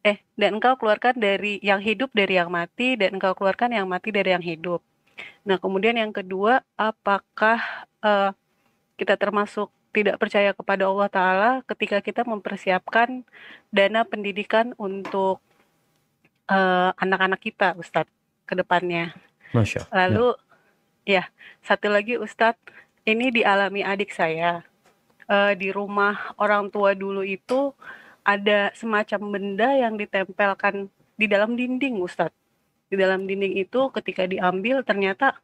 eh dan engkau keluarkan dari yang hidup dari yang mati dan engkau keluarkan yang mati dari yang hidup. Nah, kemudian yang kedua, apakah uh, kita termasuk tidak percaya kepada Allah Ta'ala ketika kita mempersiapkan dana pendidikan untuk anak eh, anak-anak kita Ustadz ke depannya. Lalu ya. ya satu lagi Ustadz ini dialami adik saya uh, di rumah orang tua dulu itu ada semacam benda yang ditempelkan di dalam dinding Ustadz. Di dalam dinding itu ketika diambil ternyata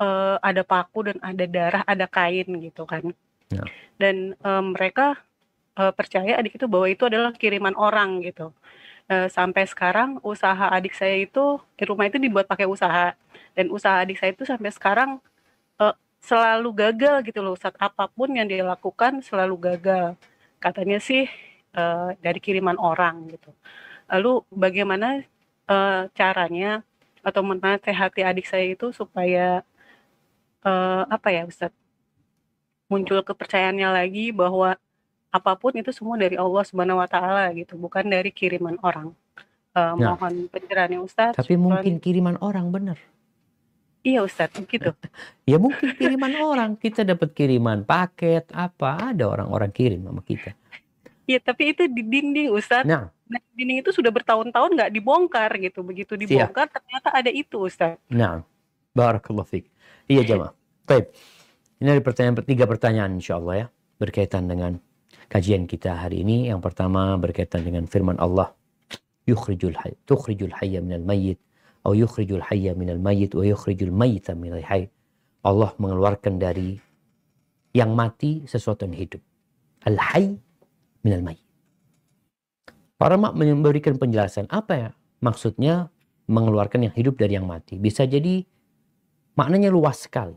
uh, ada paku dan ada darah, ada kain gitu kan. Ya. Dan uh, mereka uh, percaya adik itu bahwa itu adalah kiriman orang gitu. Eh, sampai sekarang usaha adik saya itu di rumah itu dibuat pakai usaha dan usaha adik saya itu sampai sekarang uh, selalu gagal gitu loh saat apapun yang dilakukan selalu gagal katanya sih uh, dari kiriman orang gitu lalu bagaimana uh, caranya atau hati adik saya itu supaya uh, apa ya Ustadz muncul kepercayaannya lagi bahwa apapun itu semua dari Allah Subhanahu wa taala gitu, bukan dari kiriman orang. Uh, ya. mohon ya Ustaz. Tapi mungkin kiriman orang benar. Iya Ustaz, begitu. ya mungkin kiriman orang, kita dapat kiriman paket apa, ada orang-orang kirim sama kita. Iya, tapi itu di dinding Ustaz. Nah, nah dinding itu sudah bertahun-tahun nggak dibongkar gitu. Begitu dibongkar Siap. ternyata ada itu Ustaz. Nah, barakallahu fiik. Iya jemaah. Baik. Ini ada pertanyaan tiga pertanyaan insya Allah ya berkaitan dengan kajian kita hari ini. Yang pertama berkaitan dengan firman Allah, yukhrijul hayy, tukhrijul hayya minal mayyit, atau yukhrijul hayya minal mayyit wa yukhrijul mayyita minal hayy. Allah mengeluarkan dari yang mati sesuatu yang hidup. Al hayy minal mayyit. Para mak memberikan penjelasan apa ya maksudnya mengeluarkan yang hidup dari yang mati. Bisa jadi maknanya luas sekali.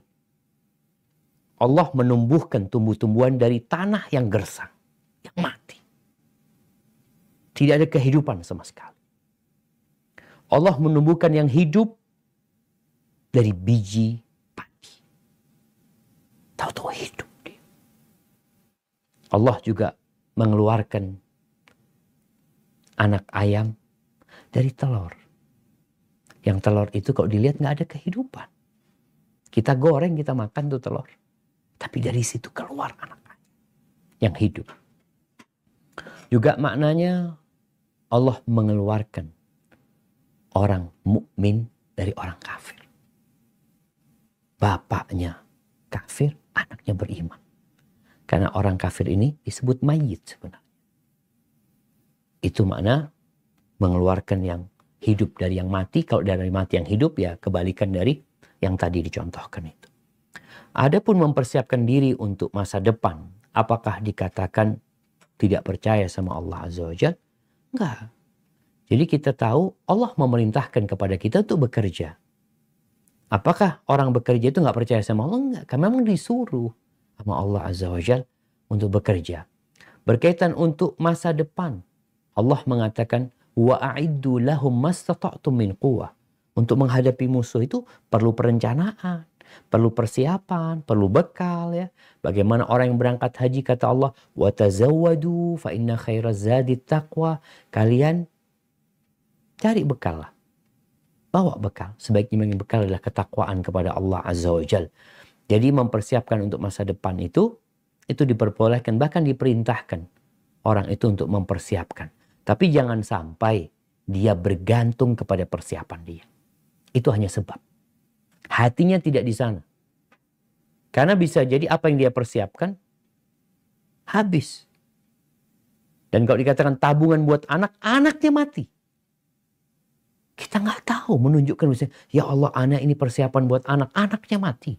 Allah menumbuhkan tumbuh-tumbuhan dari tanah yang gersang. Tidak ada kehidupan sama sekali. Allah menumbuhkan yang hidup dari biji padi. Tahu-tahu hidup dia. Allah juga mengeluarkan anak ayam dari telur. Yang telur itu kalau dilihat nggak ada kehidupan. Kita goreng, kita makan tuh telur. Tapi dari situ keluar anak ayam yang hidup. Juga maknanya Allah mengeluarkan orang mukmin dari orang kafir. Bapaknya kafir, anaknya beriman. Karena orang kafir ini disebut mayit sebenarnya. Itu makna mengeluarkan yang hidup dari yang mati. Kalau dari mati yang hidup ya kebalikan dari yang tadi dicontohkan itu. Adapun mempersiapkan diri untuk masa depan, apakah dikatakan tidak percaya sama Allah Azza wa Enggak. Jadi kita tahu Allah memerintahkan kepada kita untuk bekerja. Apakah orang bekerja itu nggak percaya sama Allah? Enggak. Karena memang disuruh sama Allah Azza wa Jal untuk bekerja. Berkaitan untuk masa depan. Allah mengatakan, وَأَعِدُّ لَهُمْ مَسْتَطَعْتُمْ مِنْ قُوَةٍ Untuk menghadapi musuh itu perlu perencanaan. Perlu persiapan, perlu bekal ya. Bagaimana orang yang berangkat haji kata Allah, "Wa tazawwadu fa inna khairazadi taqwa." Kalian cari bekal lah. Bawa bekal. Sebaiknya memang bekal adalah ketakwaan kepada Allah Azza wa Jal. Jadi mempersiapkan untuk masa depan itu, itu diperbolehkan, bahkan diperintahkan orang itu untuk mempersiapkan. Tapi jangan sampai dia bergantung kepada persiapan dia. Itu hanya sebab. Hatinya tidak di sana. Karena bisa jadi apa yang dia persiapkan habis. Dan kalau dikatakan tabungan buat anak, anaknya mati. Kita nggak tahu menunjukkan misalnya, ya Allah anak ini persiapan buat anak, anaknya mati.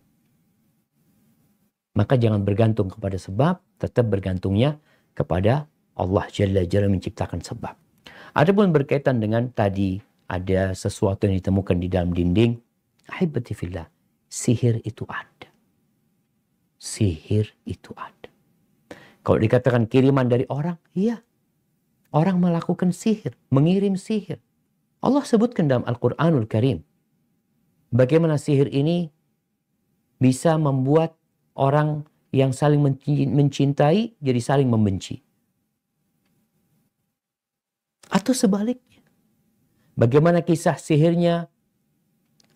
Maka jangan bergantung kepada sebab, tetap bergantungnya kepada Allah Jalla Jalla menciptakan sebab. Adapun berkaitan dengan tadi ada sesuatu yang ditemukan di dalam dinding, Ahibatifillah, sihir itu ada. Sihir itu ada. Kalau dikatakan kiriman dari orang, iya. Orang melakukan sihir, mengirim sihir. Allah sebutkan dalam Al-Quranul Karim. Bagaimana sihir ini bisa membuat orang yang saling mencintai jadi saling membenci. Atau sebaliknya. Bagaimana kisah sihirnya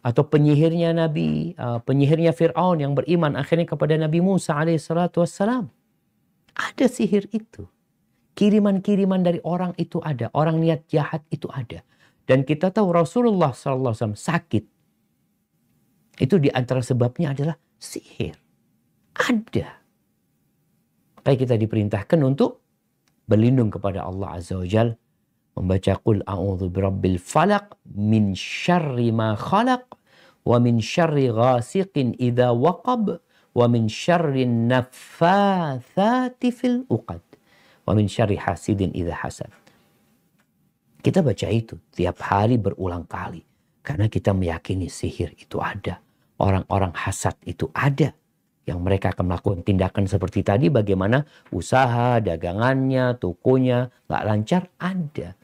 atau penyihirnya Nabi, uh, penyihirnya Fir'aun yang beriman akhirnya kepada Nabi Musa alaihissalam. Ada sihir itu. Kiriman-kiriman dari orang itu ada. Orang niat jahat itu ada. Dan kita tahu Rasulullah SAW sakit. Itu di antara sebabnya adalah sihir. Ada. Tapi kita diperintahkan untuk berlindung kepada Allah Azza wa Jalla membaca qul a'udhu birabbil falak min syarri ma khalaq ومن شر غاسق إذا idza ومن شر النفاثات في الأقد ومن شر حاسد إذا حسد. Kita baca itu tiap hari berulang kali karena kita meyakini sihir itu ada. Orang-orang hasad itu ada yang mereka akan melakukan tindakan seperti tadi bagaimana usaha, dagangannya, tokonya nggak lancar ada.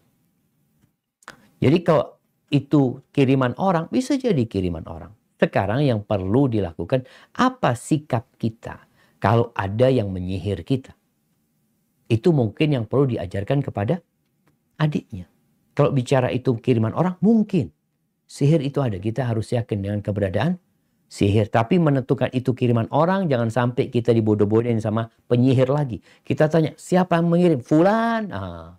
Jadi kalau itu kiriman orang, bisa jadi kiriman orang. Sekarang yang perlu dilakukan apa sikap kita kalau ada yang menyihir kita. Itu mungkin yang perlu diajarkan kepada adiknya. Kalau bicara itu kiriman orang, mungkin. Sihir itu ada, kita harus yakin dengan keberadaan sihir. Tapi menentukan itu kiriman orang, jangan sampai kita dibodoh-bodohin sama penyihir lagi. Kita tanya, siapa yang mengirim? Fulan. Ah,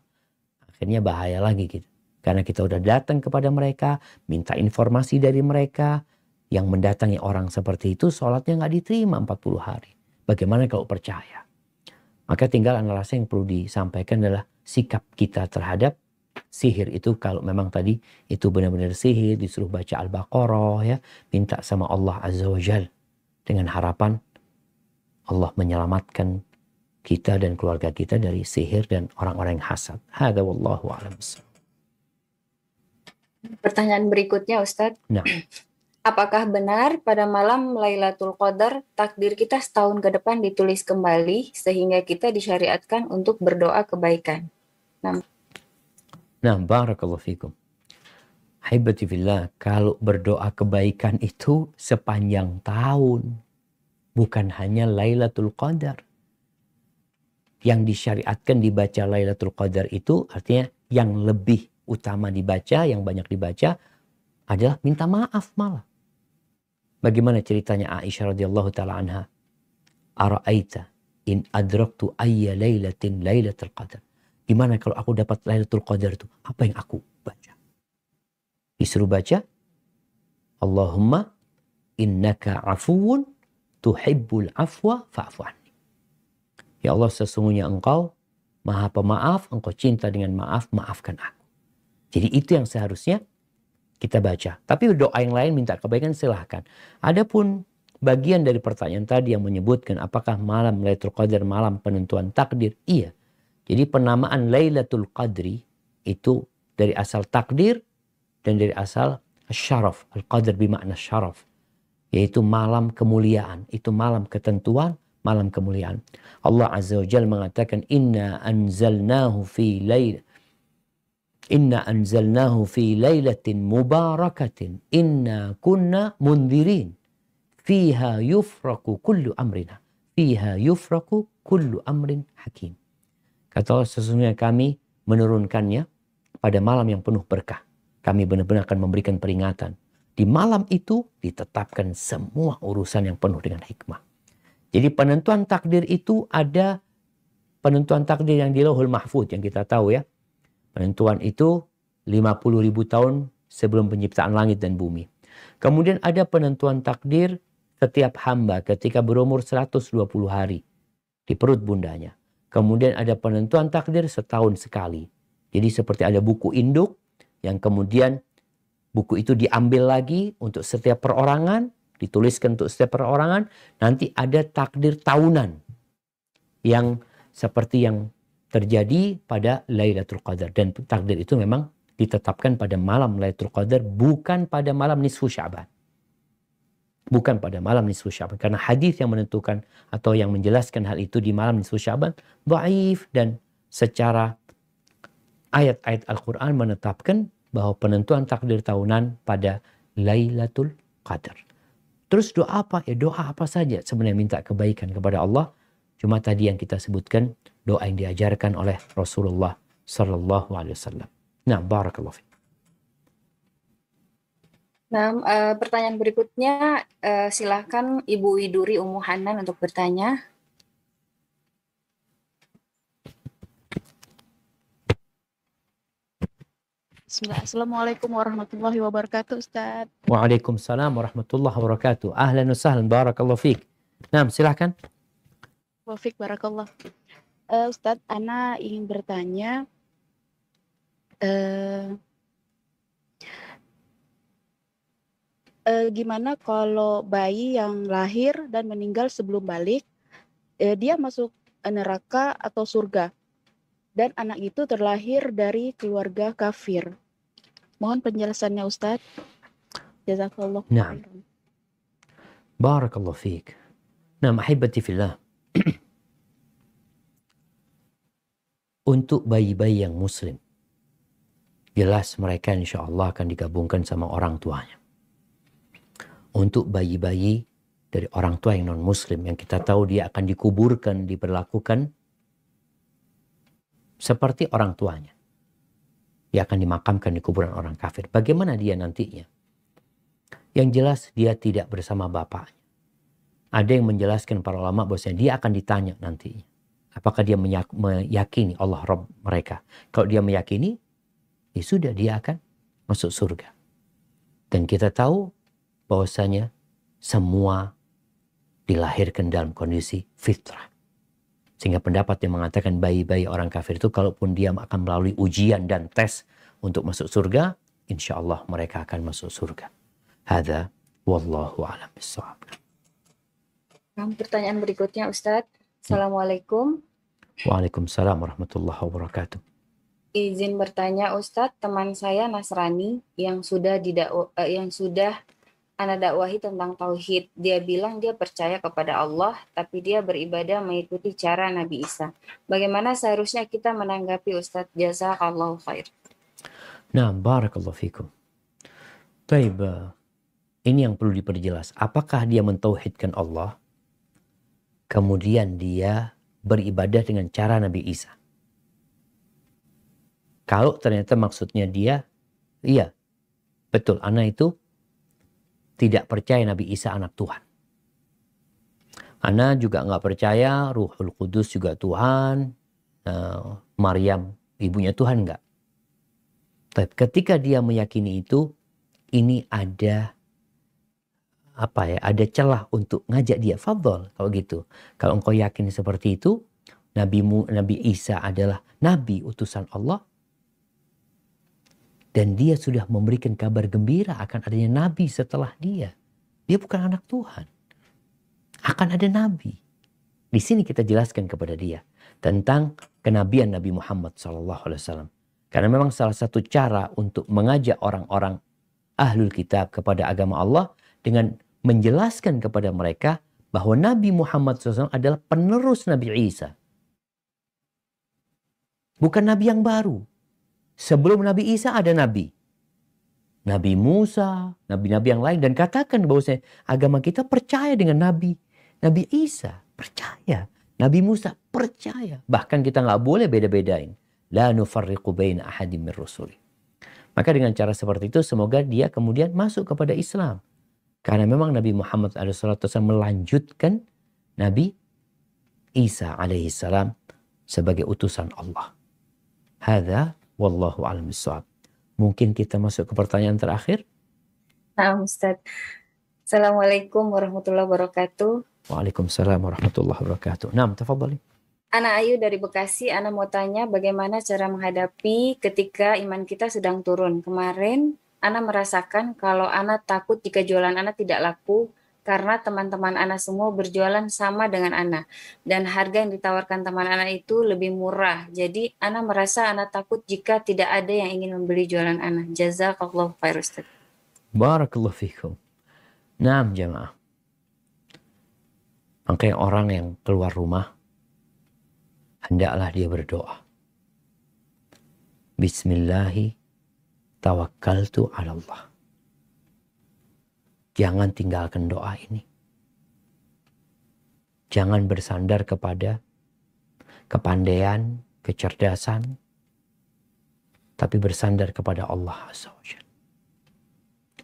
akhirnya bahaya lagi kita. Karena kita sudah datang kepada mereka, minta informasi dari mereka. Yang mendatangi orang seperti itu sholatnya nggak diterima 40 hari. Bagaimana kalau percaya? Maka tinggal analisa yang perlu disampaikan adalah sikap kita terhadap sihir itu kalau memang tadi itu benar-benar sihir disuruh baca Al-Baqarah ya minta sama Allah Azza wajal dengan harapan Allah menyelamatkan kita dan keluarga kita dari sihir dan orang-orang yang hasad. Hada wallahu a'lam. Pertanyaan berikutnya Ustadz. Ya. Apakah benar pada malam Lailatul Qadar takdir kita setahun ke depan ditulis kembali sehingga kita disyariatkan untuk berdoa kebaikan? Nah, nah barakallahu fikum. Haibatifillah, kalau berdoa kebaikan itu sepanjang tahun. Bukan hanya Lailatul Qadar. Yang disyariatkan dibaca Lailatul Qadar itu artinya yang lebih utama dibaca, yang banyak dibaca adalah minta maaf malah. Bagaimana ceritanya Aisyah radhiyallahu taala anha? Ara'aita in adraktu ayya lailatin lailatul qadar. Gimana kalau aku dapat Lailatul Qadar itu? Apa yang aku baca? Disuruh baca Allahumma innaka afuwun tuhibbul afwa fa'fu anni. Ya Allah sesungguhnya engkau maha pemaaf, engkau cinta dengan maaf, maafkan aku. Jadi itu yang seharusnya kita baca. Tapi doa yang lain minta kebaikan silahkan. Adapun bagian dari pertanyaan tadi yang menyebutkan apakah malam Lailatul Qadar malam penentuan takdir? Iya. Jadi penamaan Lailatul Qadri itu dari asal takdir dan dari asal syaraf. Al-Qadr bermakna syaraf. Yaitu malam kemuliaan. Itu malam ketentuan, malam kemuliaan. Allah Azza wa Jal mengatakan, Inna anzalnahu fi Lail Inna anzalnahu fi lailatin mubarakatin. Inna kunna mundirin. Fiha yufraku kullu amrina. Fiha yufraku kullu amrin hakim. Kata Allah sesungguhnya kami menurunkannya pada malam yang penuh berkah. Kami benar-benar akan memberikan peringatan. Di malam itu ditetapkan semua urusan yang penuh dengan hikmah. Jadi penentuan takdir itu ada penentuan takdir yang di lauhul mahfud yang kita tahu ya. Penentuan itu 50 ribu tahun sebelum penciptaan langit dan bumi. Kemudian ada penentuan takdir setiap hamba ketika berumur 120 hari di perut bundanya. Kemudian ada penentuan takdir setahun sekali. Jadi seperti ada buku induk yang kemudian buku itu diambil lagi untuk setiap perorangan, dituliskan untuk setiap perorangan, nanti ada takdir tahunan yang seperti yang terjadi pada Lailatul Qadar dan takdir itu memang ditetapkan pada malam Lailatul Qadar bukan pada malam nisfu Sya'ban. Bukan pada malam nisfu Sya'ban karena hadis yang menentukan atau yang menjelaskan hal itu di malam nisfu Sya'ban dhaif dan secara ayat-ayat Al-Qur'an menetapkan bahwa penentuan takdir tahunan pada Lailatul Qadar. Terus doa apa? Ya doa apa saja sebenarnya minta kebaikan kepada Allah. Cuma tadi yang kita sebutkan doa yang diajarkan oleh Rasulullah Sallallahu Alaihi Wasallam. Nah, barakallahu fiik. Nah, pertanyaan berikutnya eh, silahkan Ibu Widuri Umu Hanan untuk bertanya. Assalamualaikum warahmatullahi wabarakatuh Ustaz. Waalaikumsalam warahmatullahi wabarakatuh. Ahlan wa sahlan barakallahu fiqh Nah, silahkan. Wafik barakallahu uh, Ustadz, Ana ingin bertanya, uh, uh, gimana kalau bayi yang lahir dan meninggal sebelum balik, uh, dia masuk neraka atau surga, dan anak itu terlahir dari keluarga kafir? Mohon penjelasannya Ustadz. Jazakallah. Nah. Barakallah الله Nah, نعم fillah. untuk bayi-bayi yang muslim. Jelas mereka insya Allah akan digabungkan sama orang tuanya. Untuk bayi-bayi dari orang tua yang non-muslim yang kita tahu dia akan dikuburkan, diperlakukan seperti orang tuanya. Dia akan dimakamkan di kuburan orang kafir. Bagaimana dia nantinya? Yang jelas dia tidak bersama bapaknya. Ada yang menjelaskan para ulama bahwasanya dia akan ditanya nantinya. Apakah dia meyakini Allah Rob mereka? Kalau dia meyakini, ya sudah dia akan masuk surga. Dan kita tahu bahwasanya semua dilahirkan dalam kondisi fitrah. Sehingga pendapat yang mengatakan bayi-bayi orang kafir itu kalaupun dia akan melalui ujian dan tes untuk masuk surga, insya Allah mereka akan masuk surga. Hada wallahu alam bisawab. Pertanyaan berikutnya Ustadz. Hmm. Assalamualaikum. Waalaikumsalam warahmatullahi wabarakatuh. Izin bertanya Ustadz, teman saya Nasrani yang sudah didakwa, eh, yang sudah anak dakwahi tentang tauhid. Dia bilang dia percaya kepada Allah, tapi dia beribadah mengikuti cara Nabi Isa. Bagaimana seharusnya kita menanggapi Ustadz Allah khair. Nah, barakallahu fikum. Baik, eh, ini yang perlu diperjelas. Apakah dia mentauhidkan Allah? Kemudian dia beribadah dengan cara Nabi Isa. Kalau ternyata maksudnya dia, iya, betul, anak itu tidak percaya Nabi Isa anak Tuhan. Ana juga nggak percaya Ruhul Kudus juga Tuhan, uh, Maryam ibunya Tuhan nggak. Tapi ketika dia meyakini itu, ini ada apa ya ada celah untuk ngajak dia fadl kalau gitu kalau engkau yakin seperti itu Nabi Mu, Nabi Isa adalah nabi utusan Allah dan dia sudah memberikan kabar gembira akan adanya nabi setelah dia dia bukan anak Tuhan akan ada nabi di sini kita jelaskan kepada dia tentang kenabian Nabi Muhammad SAW karena memang salah satu cara untuk mengajak orang-orang ahlul kitab kepada agama Allah dengan menjelaskan kepada mereka bahwa Nabi Muhammad SAW adalah penerus Nabi Isa. Bukan Nabi yang baru. Sebelum Nabi Isa ada Nabi. Nabi Musa, Nabi-Nabi yang lain. Dan katakan bahwa saya, agama kita percaya dengan Nabi. Nabi Isa percaya. Nabi Musa percaya. Bahkan kita nggak boleh beda-bedain. La nufarriqu bain ahadim rusuli. Maka dengan cara seperti itu semoga dia kemudian masuk kepada Islam. Karena memang Nabi Muhammad SAW melanjutkan Nabi Isa alaihissalam sebagai utusan Allah. Hada wallahu alam Mungkin kita masuk ke pertanyaan terakhir. Nah, Ustaz. Assalamualaikum warahmatullahi wabarakatuh. Waalaikumsalam warahmatullahi wabarakatuh. Nam, tafadhali. Ana Ayu dari Bekasi, Ana mau tanya bagaimana cara menghadapi ketika iman kita sedang turun. Kemarin Ana merasakan kalau Ana takut jika jualan Ana tidak laku karena teman-teman Ana semua berjualan sama dengan Ana dan harga yang ditawarkan teman Ana itu lebih murah. Jadi Ana merasa Ana takut jika tidak ada yang ingin membeli jualan Ana. Jazakallah khair Ustaz. Barakallahu fikum. Naam jamaah. Makanya orang yang keluar rumah hendaklah dia berdoa. Bismillahirrahmanirrahim tu ala Allah. Jangan tinggalkan doa ini. Jangan bersandar kepada kepandaian, kecerdasan, tapi bersandar kepada Allah Azza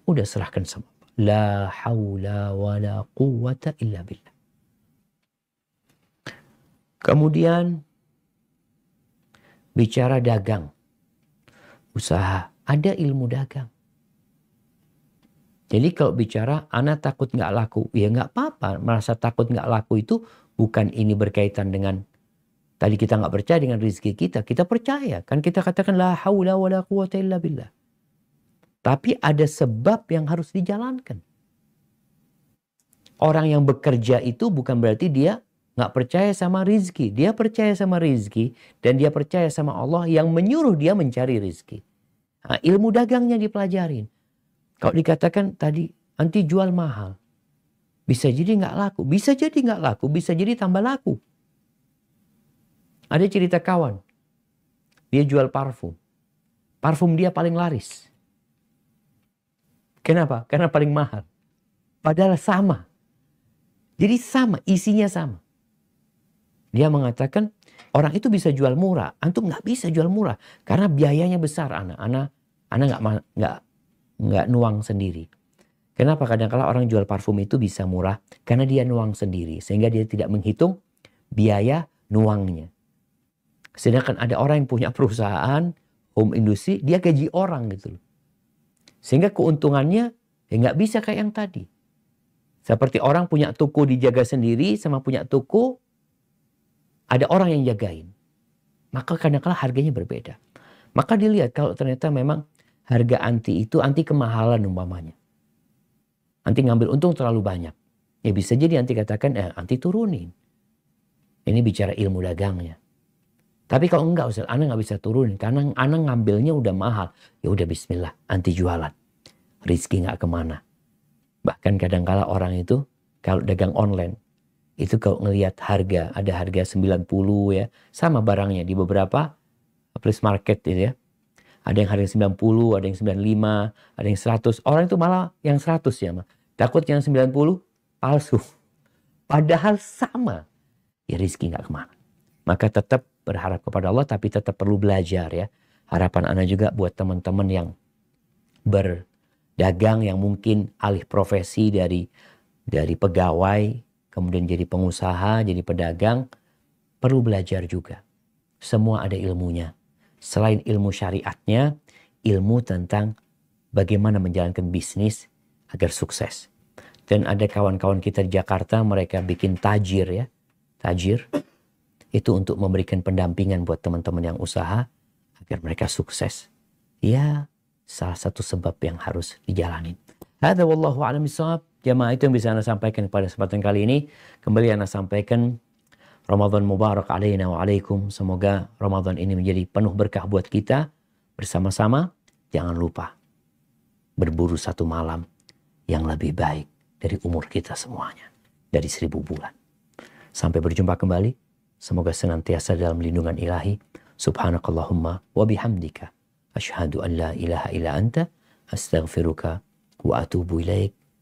Udah serahkan semua. La hawla wa la quwata illa billah. Kemudian bicara dagang, usaha, ada ilmu dagang. Jadi kalau bicara anak takut nggak laku, ya nggak apa-apa. Merasa takut nggak laku itu bukan ini berkaitan dengan tadi kita nggak percaya dengan rezeki kita. Kita percaya. Kan kita katakan la haula wa la illa billah. Tapi ada sebab yang harus dijalankan. Orang yang bekerja itu bukan berarti dia nggak percaya sama rizki. Dia percaya sama rizki dan dia percaya sama Allah yang menyuruh dia mencari rizki. Nah, ilmu dagangnya dipelajarin. Kalau dikatakan tadi nanti jual mahal. Bisa jadi nggak laku. Bisa jadi nggak laku. Bisa jadi tambah laku. Ada cerita kawan. Dia jual parfum. Parfum dia paling laris. Kenapa? Karena paling mahal. Padahal sama. Jadi sama, isinya sama. Dia mengatakan Orang itu bisa jual murah, antum nggak bisa jual murah karena biayanya besar anak-anak, anak nggak nggak nggak nuang sendiri. Kenapa kadang-kala orang jual parfum itu bisa murah? Karena dia nuang sendiri sehingga dia tidak menghitung biaya nuangnya. Sedangkan ada orang yang punya perusahaan home industry, dia gaji orang gitu loh. Sehingga keuntungannya ya nggak bisa kayak yang tadi. Seperti orang punya toko dijaga sendiri sama punya toko ada orang yang jagain. Maka kadang-kala harganya berbeda. Maka dilihat kalau ternyata memang harga anti itu anti kemahalan umpamanya. Anti ngambil untung terlalu banyak. Ya bisa jadi anti katakan eh, anti turunin. Ini bicara ilmu dagangnya. Tapi kalau enggak Ustaz, Ana nggak bisa turunin karena anak ngambilnya udah mahal. Ya udah bismillah, anti jualan. Rizki nggak kemana. Bahkan kadang kadangkala orang itu kalau dagang online, itu kalau ngelihat harga, ada harga 90 ya, sama barangnya di beberapa plus market itu ya. Ada yang harga 90, ada yang 95, ada yang 100. Orang itu malah yang 100 ya, mah Takut yang 90 palsu. Padahal sama. Ya rizki nggak kemana. Maka tetap berharap kepada Allah tapi tetap perlu belajar ya. Harapan Anda juga buat teman-teman yang berdagang yang mungkin alih profesi dari dari pegawai kemudian jadi pengusaha, jadi pedagang, perlu belajar juga. Semua ada ilmunya. Selain ilmu syariatnya, ilmu tentang bagaimana menjalankan bisnis agar sukses. Dan ada kawan-kawan kita di Jakarta, mereka bikin tajir ya. Tajir itu untuk memberikan pendampingan buat teman-teman yang usaha agar mereka sukses. Ya, salah satu sebab yang harus dijalani. Hada wallahu a'lam Jemaah itu yang bisa Anda sampaikan pada kesempatan kali ini. Kembali Anda sampaikan Ramadan Mubarak alaina wa alaikum. Semoga Ramadan ini menjadi penuh berkah buat kita bersama-sama. Jangan lupa berburu satu malam yang lebih baik dari umur kita semuanya. Dari seribu bulan. Sampai berjumpa kembali. Semoga senantiasa dalam lindungan ilahi. Subhanakallahumma wa bihamdika. Ashadu an la ilaha illa anta. Astaghfiruka wa atubu ilaik.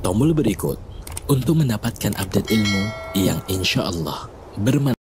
tombol berikut untuk mendapatkan update ilmu yang insya Allah bermanfaat.